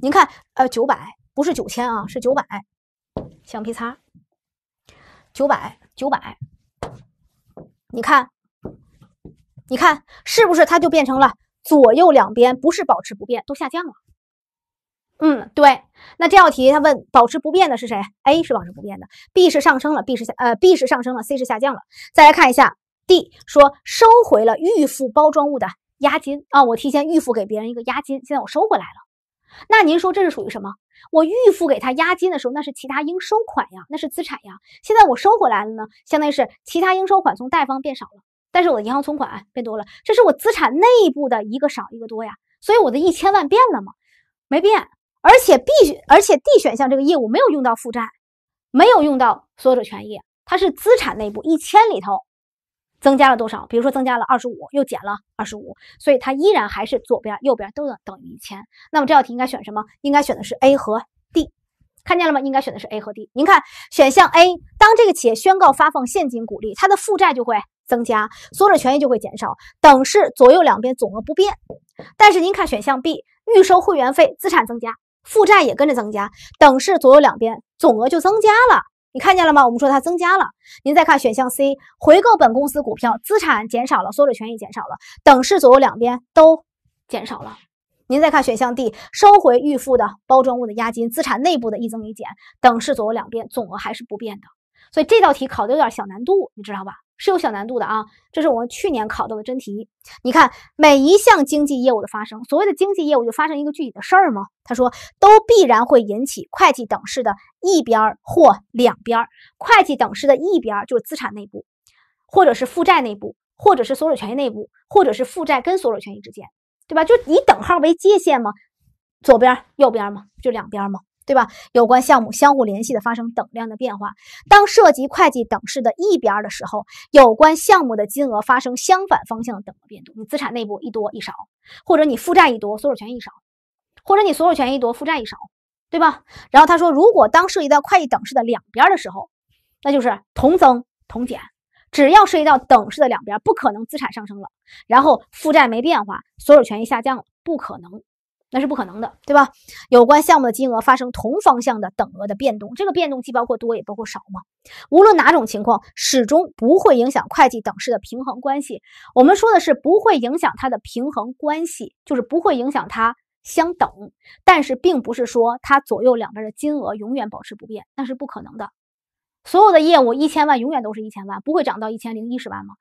您看，呃，九百不是九千啊，是九百。橡皮擦，九百九百。你看，你看，是不是它就变成了？左右两边不是保持不变，都下降了。嗯，对。那这道题他问保持不变的是谁？A 是保持不变的，B 是上升了，B 是下呃 B 是上升了，C 是下降了。再来看一下 D 说收回了预付包装物的押金啊，我提前预付给别人一个押金，现在我收回来了。那您说这是属于什么？我预付给他押金的时候，那是其他应收款呀，那是资产呀。现在我收回来了呢，相当于是其他应收款从贷方变少了。但是我的银行存款变多了，这是我资产内部的一个少一个多呀，所以我的一千万变了吗？没变，而且 B 选，而且 D 选项这个业务没有用到负债，没有用到所有者权益，它是资产内部一千里头增加了多少？比如说增加了二十五，又减了二十五，所以它依然还是左边右边都等等于一千。那么这道题应该选什么？应该选的是 A 和 D，看见了吗？应该选的是 A 和 D。您看选项 A，当这个企业宣告发放现金股利，它的负债就会。增加，所有者权益就会减少。等式左右两边总额不变。但是您看选项 B，预收会员费，资产增加，负债也跟着增加，等式左右两边总额就增加了。你看见了吗？我们说它增加了。您再看选项 C，回购本公司股票，资产减少了，所有者权益减少了，等式左右两边都减少了。您再看选项 D，收回预付的包装物的押金，资产内部的一增一减，等式左右两边总额还是不变的。所以这道题考的有点小难度，你知道吧？是有小难度的啊，这是我们去年考到的真题。你看，每一项经济业务的发生，所谓的经济业务就发生一个具体的事儿吗？他说，都必然会引起会计等式的一边或两边。会计等式的一边就是资产内部，或者是负债内部，或者是所有权益内部，或者是负债跟所有权益之间，对吧？就以等号为界限吗？左边、右边吗？就两边吗？对吧？有关项目相互联系的发生等量的变化。当涉及会计等式的一边的时候，有关项目的金额发生相反方向的等量变动。你资产内部一多一少，或者你负债一多，所有权一少，或者你所有权一多，负债一少，对吧？然后他说，如果当涉及到会计等式的两边的时候，那就是同增同减。只要涉及到等式的两边，不可能资产上升了，然后负债没变化，所有权益下降了，不可能。那是不可能的，对吧？有关项目的金额发生同方向的等额的变动，这个变动既包括多，也包括少嘛。无论哪种情况，始终不会影响会计等式的平衡关系。我们说的是不会影响它的平衡关系，就是不会影响它相等。但是，并不是说它左右两边的金额永远保持不变，那是不可能的。所有的业务一千万永远都是一千万，不会涨到一千零一十万吗？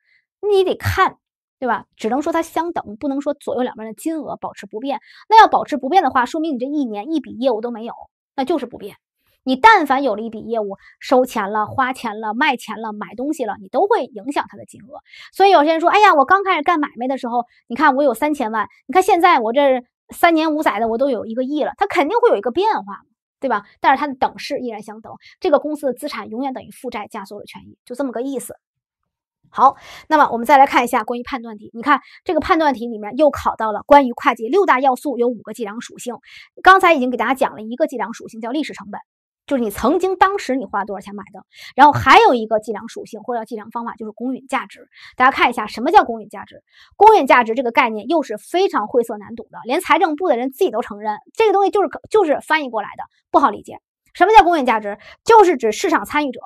你得看。对吧？只能说它相等，不能说左右两边的金额保持不变。那要保持不变的话，说明你这一年一笔业务都没有，那就是不变。你但凡有了一笔业务，收钱了、花钱了、卖钱了、买东西了，你都会影响它的金额。所以有些人说，哎呀，我刚开始干买卖的时候，你看我有三千万，你看现在我这三年五载的，我都有一个亿了，它肯定会有一个变化，对吧？但是它的等式依然相等，这个公司的资产永远等于负债加所有权益，就这么个意思。好，那么我们再来看一下关于判断题。你看这个判断题里面又考到了关于会计六大要素有五个计量属性。刚才已经给大家讲了一个计量属性叫历史成本，就是你曾经当时你花了多少钱买的。然后还有一个计量属性或者计量方法就是公允价值。大家看一下什么叫公允价值？公允价值这个概念又是非常晦涩难懂的，连财政部的人自己都承认这个东西就是就是翻译过来的不好理解。什么叫公允价值？就是指市场参与者。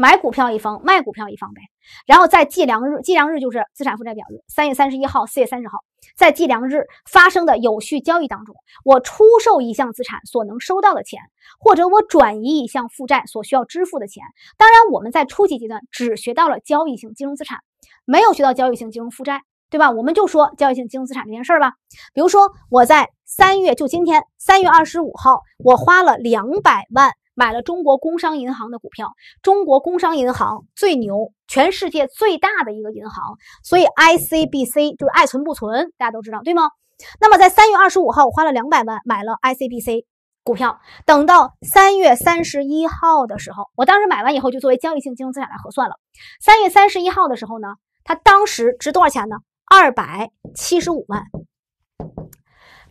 买股票一方，卖股票一方呗。然后在计量日，计量日就是资产负债表日，三月三十一号、四月三十号，在计量日发生的有序交易当中，我出售一项资产所能收到的钱，或者我转移一项负债所需要支付的钱。当然，我们在初级阶段只学到了交易性金融资产，没有学到交易性金融负债，对吧？我们就说交易性金融资产这件事儿吧。比如说，我在三月，就今天，三月二十五号，我花了两百万。买了中国工商银行的股票，中国工商银行最牛，全世界最大的一个银行，所以 I C B C 就是爱存不存，大家都知道对吗？那么在三月二十五号，我花了两百万买了 I C B C 股票，等到三月三十一号的时候，我当时买完以后就作为交易性金融资产来核算了。三月三十一号的时候呢，它当时值多少钱呢？二百七十五万。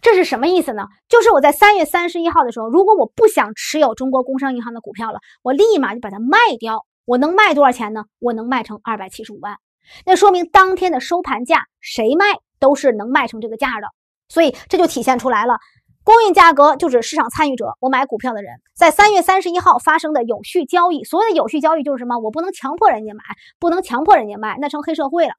这是什么意思呢？就是我在三月三十一号的时候，如果我不想持有中国工商银行的股票了，我立马就把它卖掉。我能卖多少钱呢？我能卖成二百七十五万，那说明当天的收盘价谁卖都是能卖成这个价的。所以这就体现出来了，公允价格就是市场参与者我买股票的人在三月三十一号发生的有序交易。所谓的有序交易就是什么？我不能强迫人家买，不能强迫人家卖，那成黑社会了。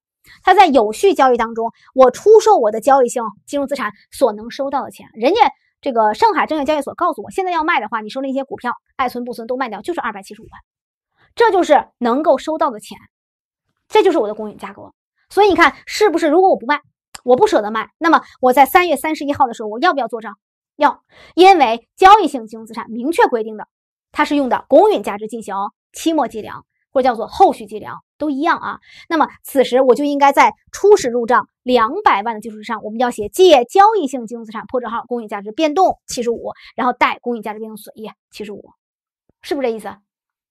他在有序交易当中，我出售我的交易性金融资产所能收到的钱。人家这个上海证券交易所告诉我，现在要卖的话，你说那些股票爱存不存都卖掉，就是二百七十五万，这就是能够收到的钱，这就是我的公允价格。所以你看是不是？如果我不卖，我不舍得卖，那么我在三月三十一号的时候，我要不要做账？要，因为交易性金融资产明确规定的，它是用的公允价值进行期末计量，或者叫做后续计量。都一样啊，那么此时我就应该在初始入账两百万的基础之上，我们要写借交易性金融资产破折号公允价值变动七十五，然后贷公允价值变动损益七十五，是不是这意思？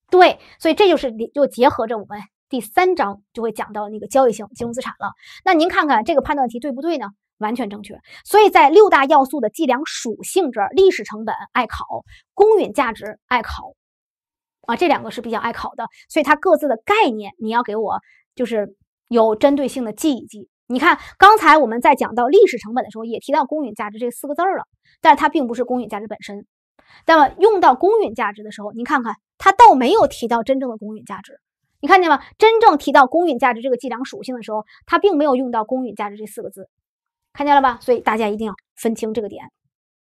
对，所以这就是就结合着我们第三章就会讲到那个交易性金融资产了。那您看看这个判断题对不对呢？完全正确。所以在六大要素的计量属性这儿，历史成本爱考，公允价值爱考。啊，这两个是比较爱考的，所以它各自的概念你要给我就是有针对性的记一记。你看，刚才我们在讲到历史成本的时候，也提到公允价值这四个字儿了，但是它并不是公允价值本身。那么用到公允价值的时候，你看看它倒没有提到真正的公允价值，你看见吗？真正提到公允价值这个计量属性的时候，它并没有用到公允价值这四个字，看见了吧？所以大家一定要分清这个点。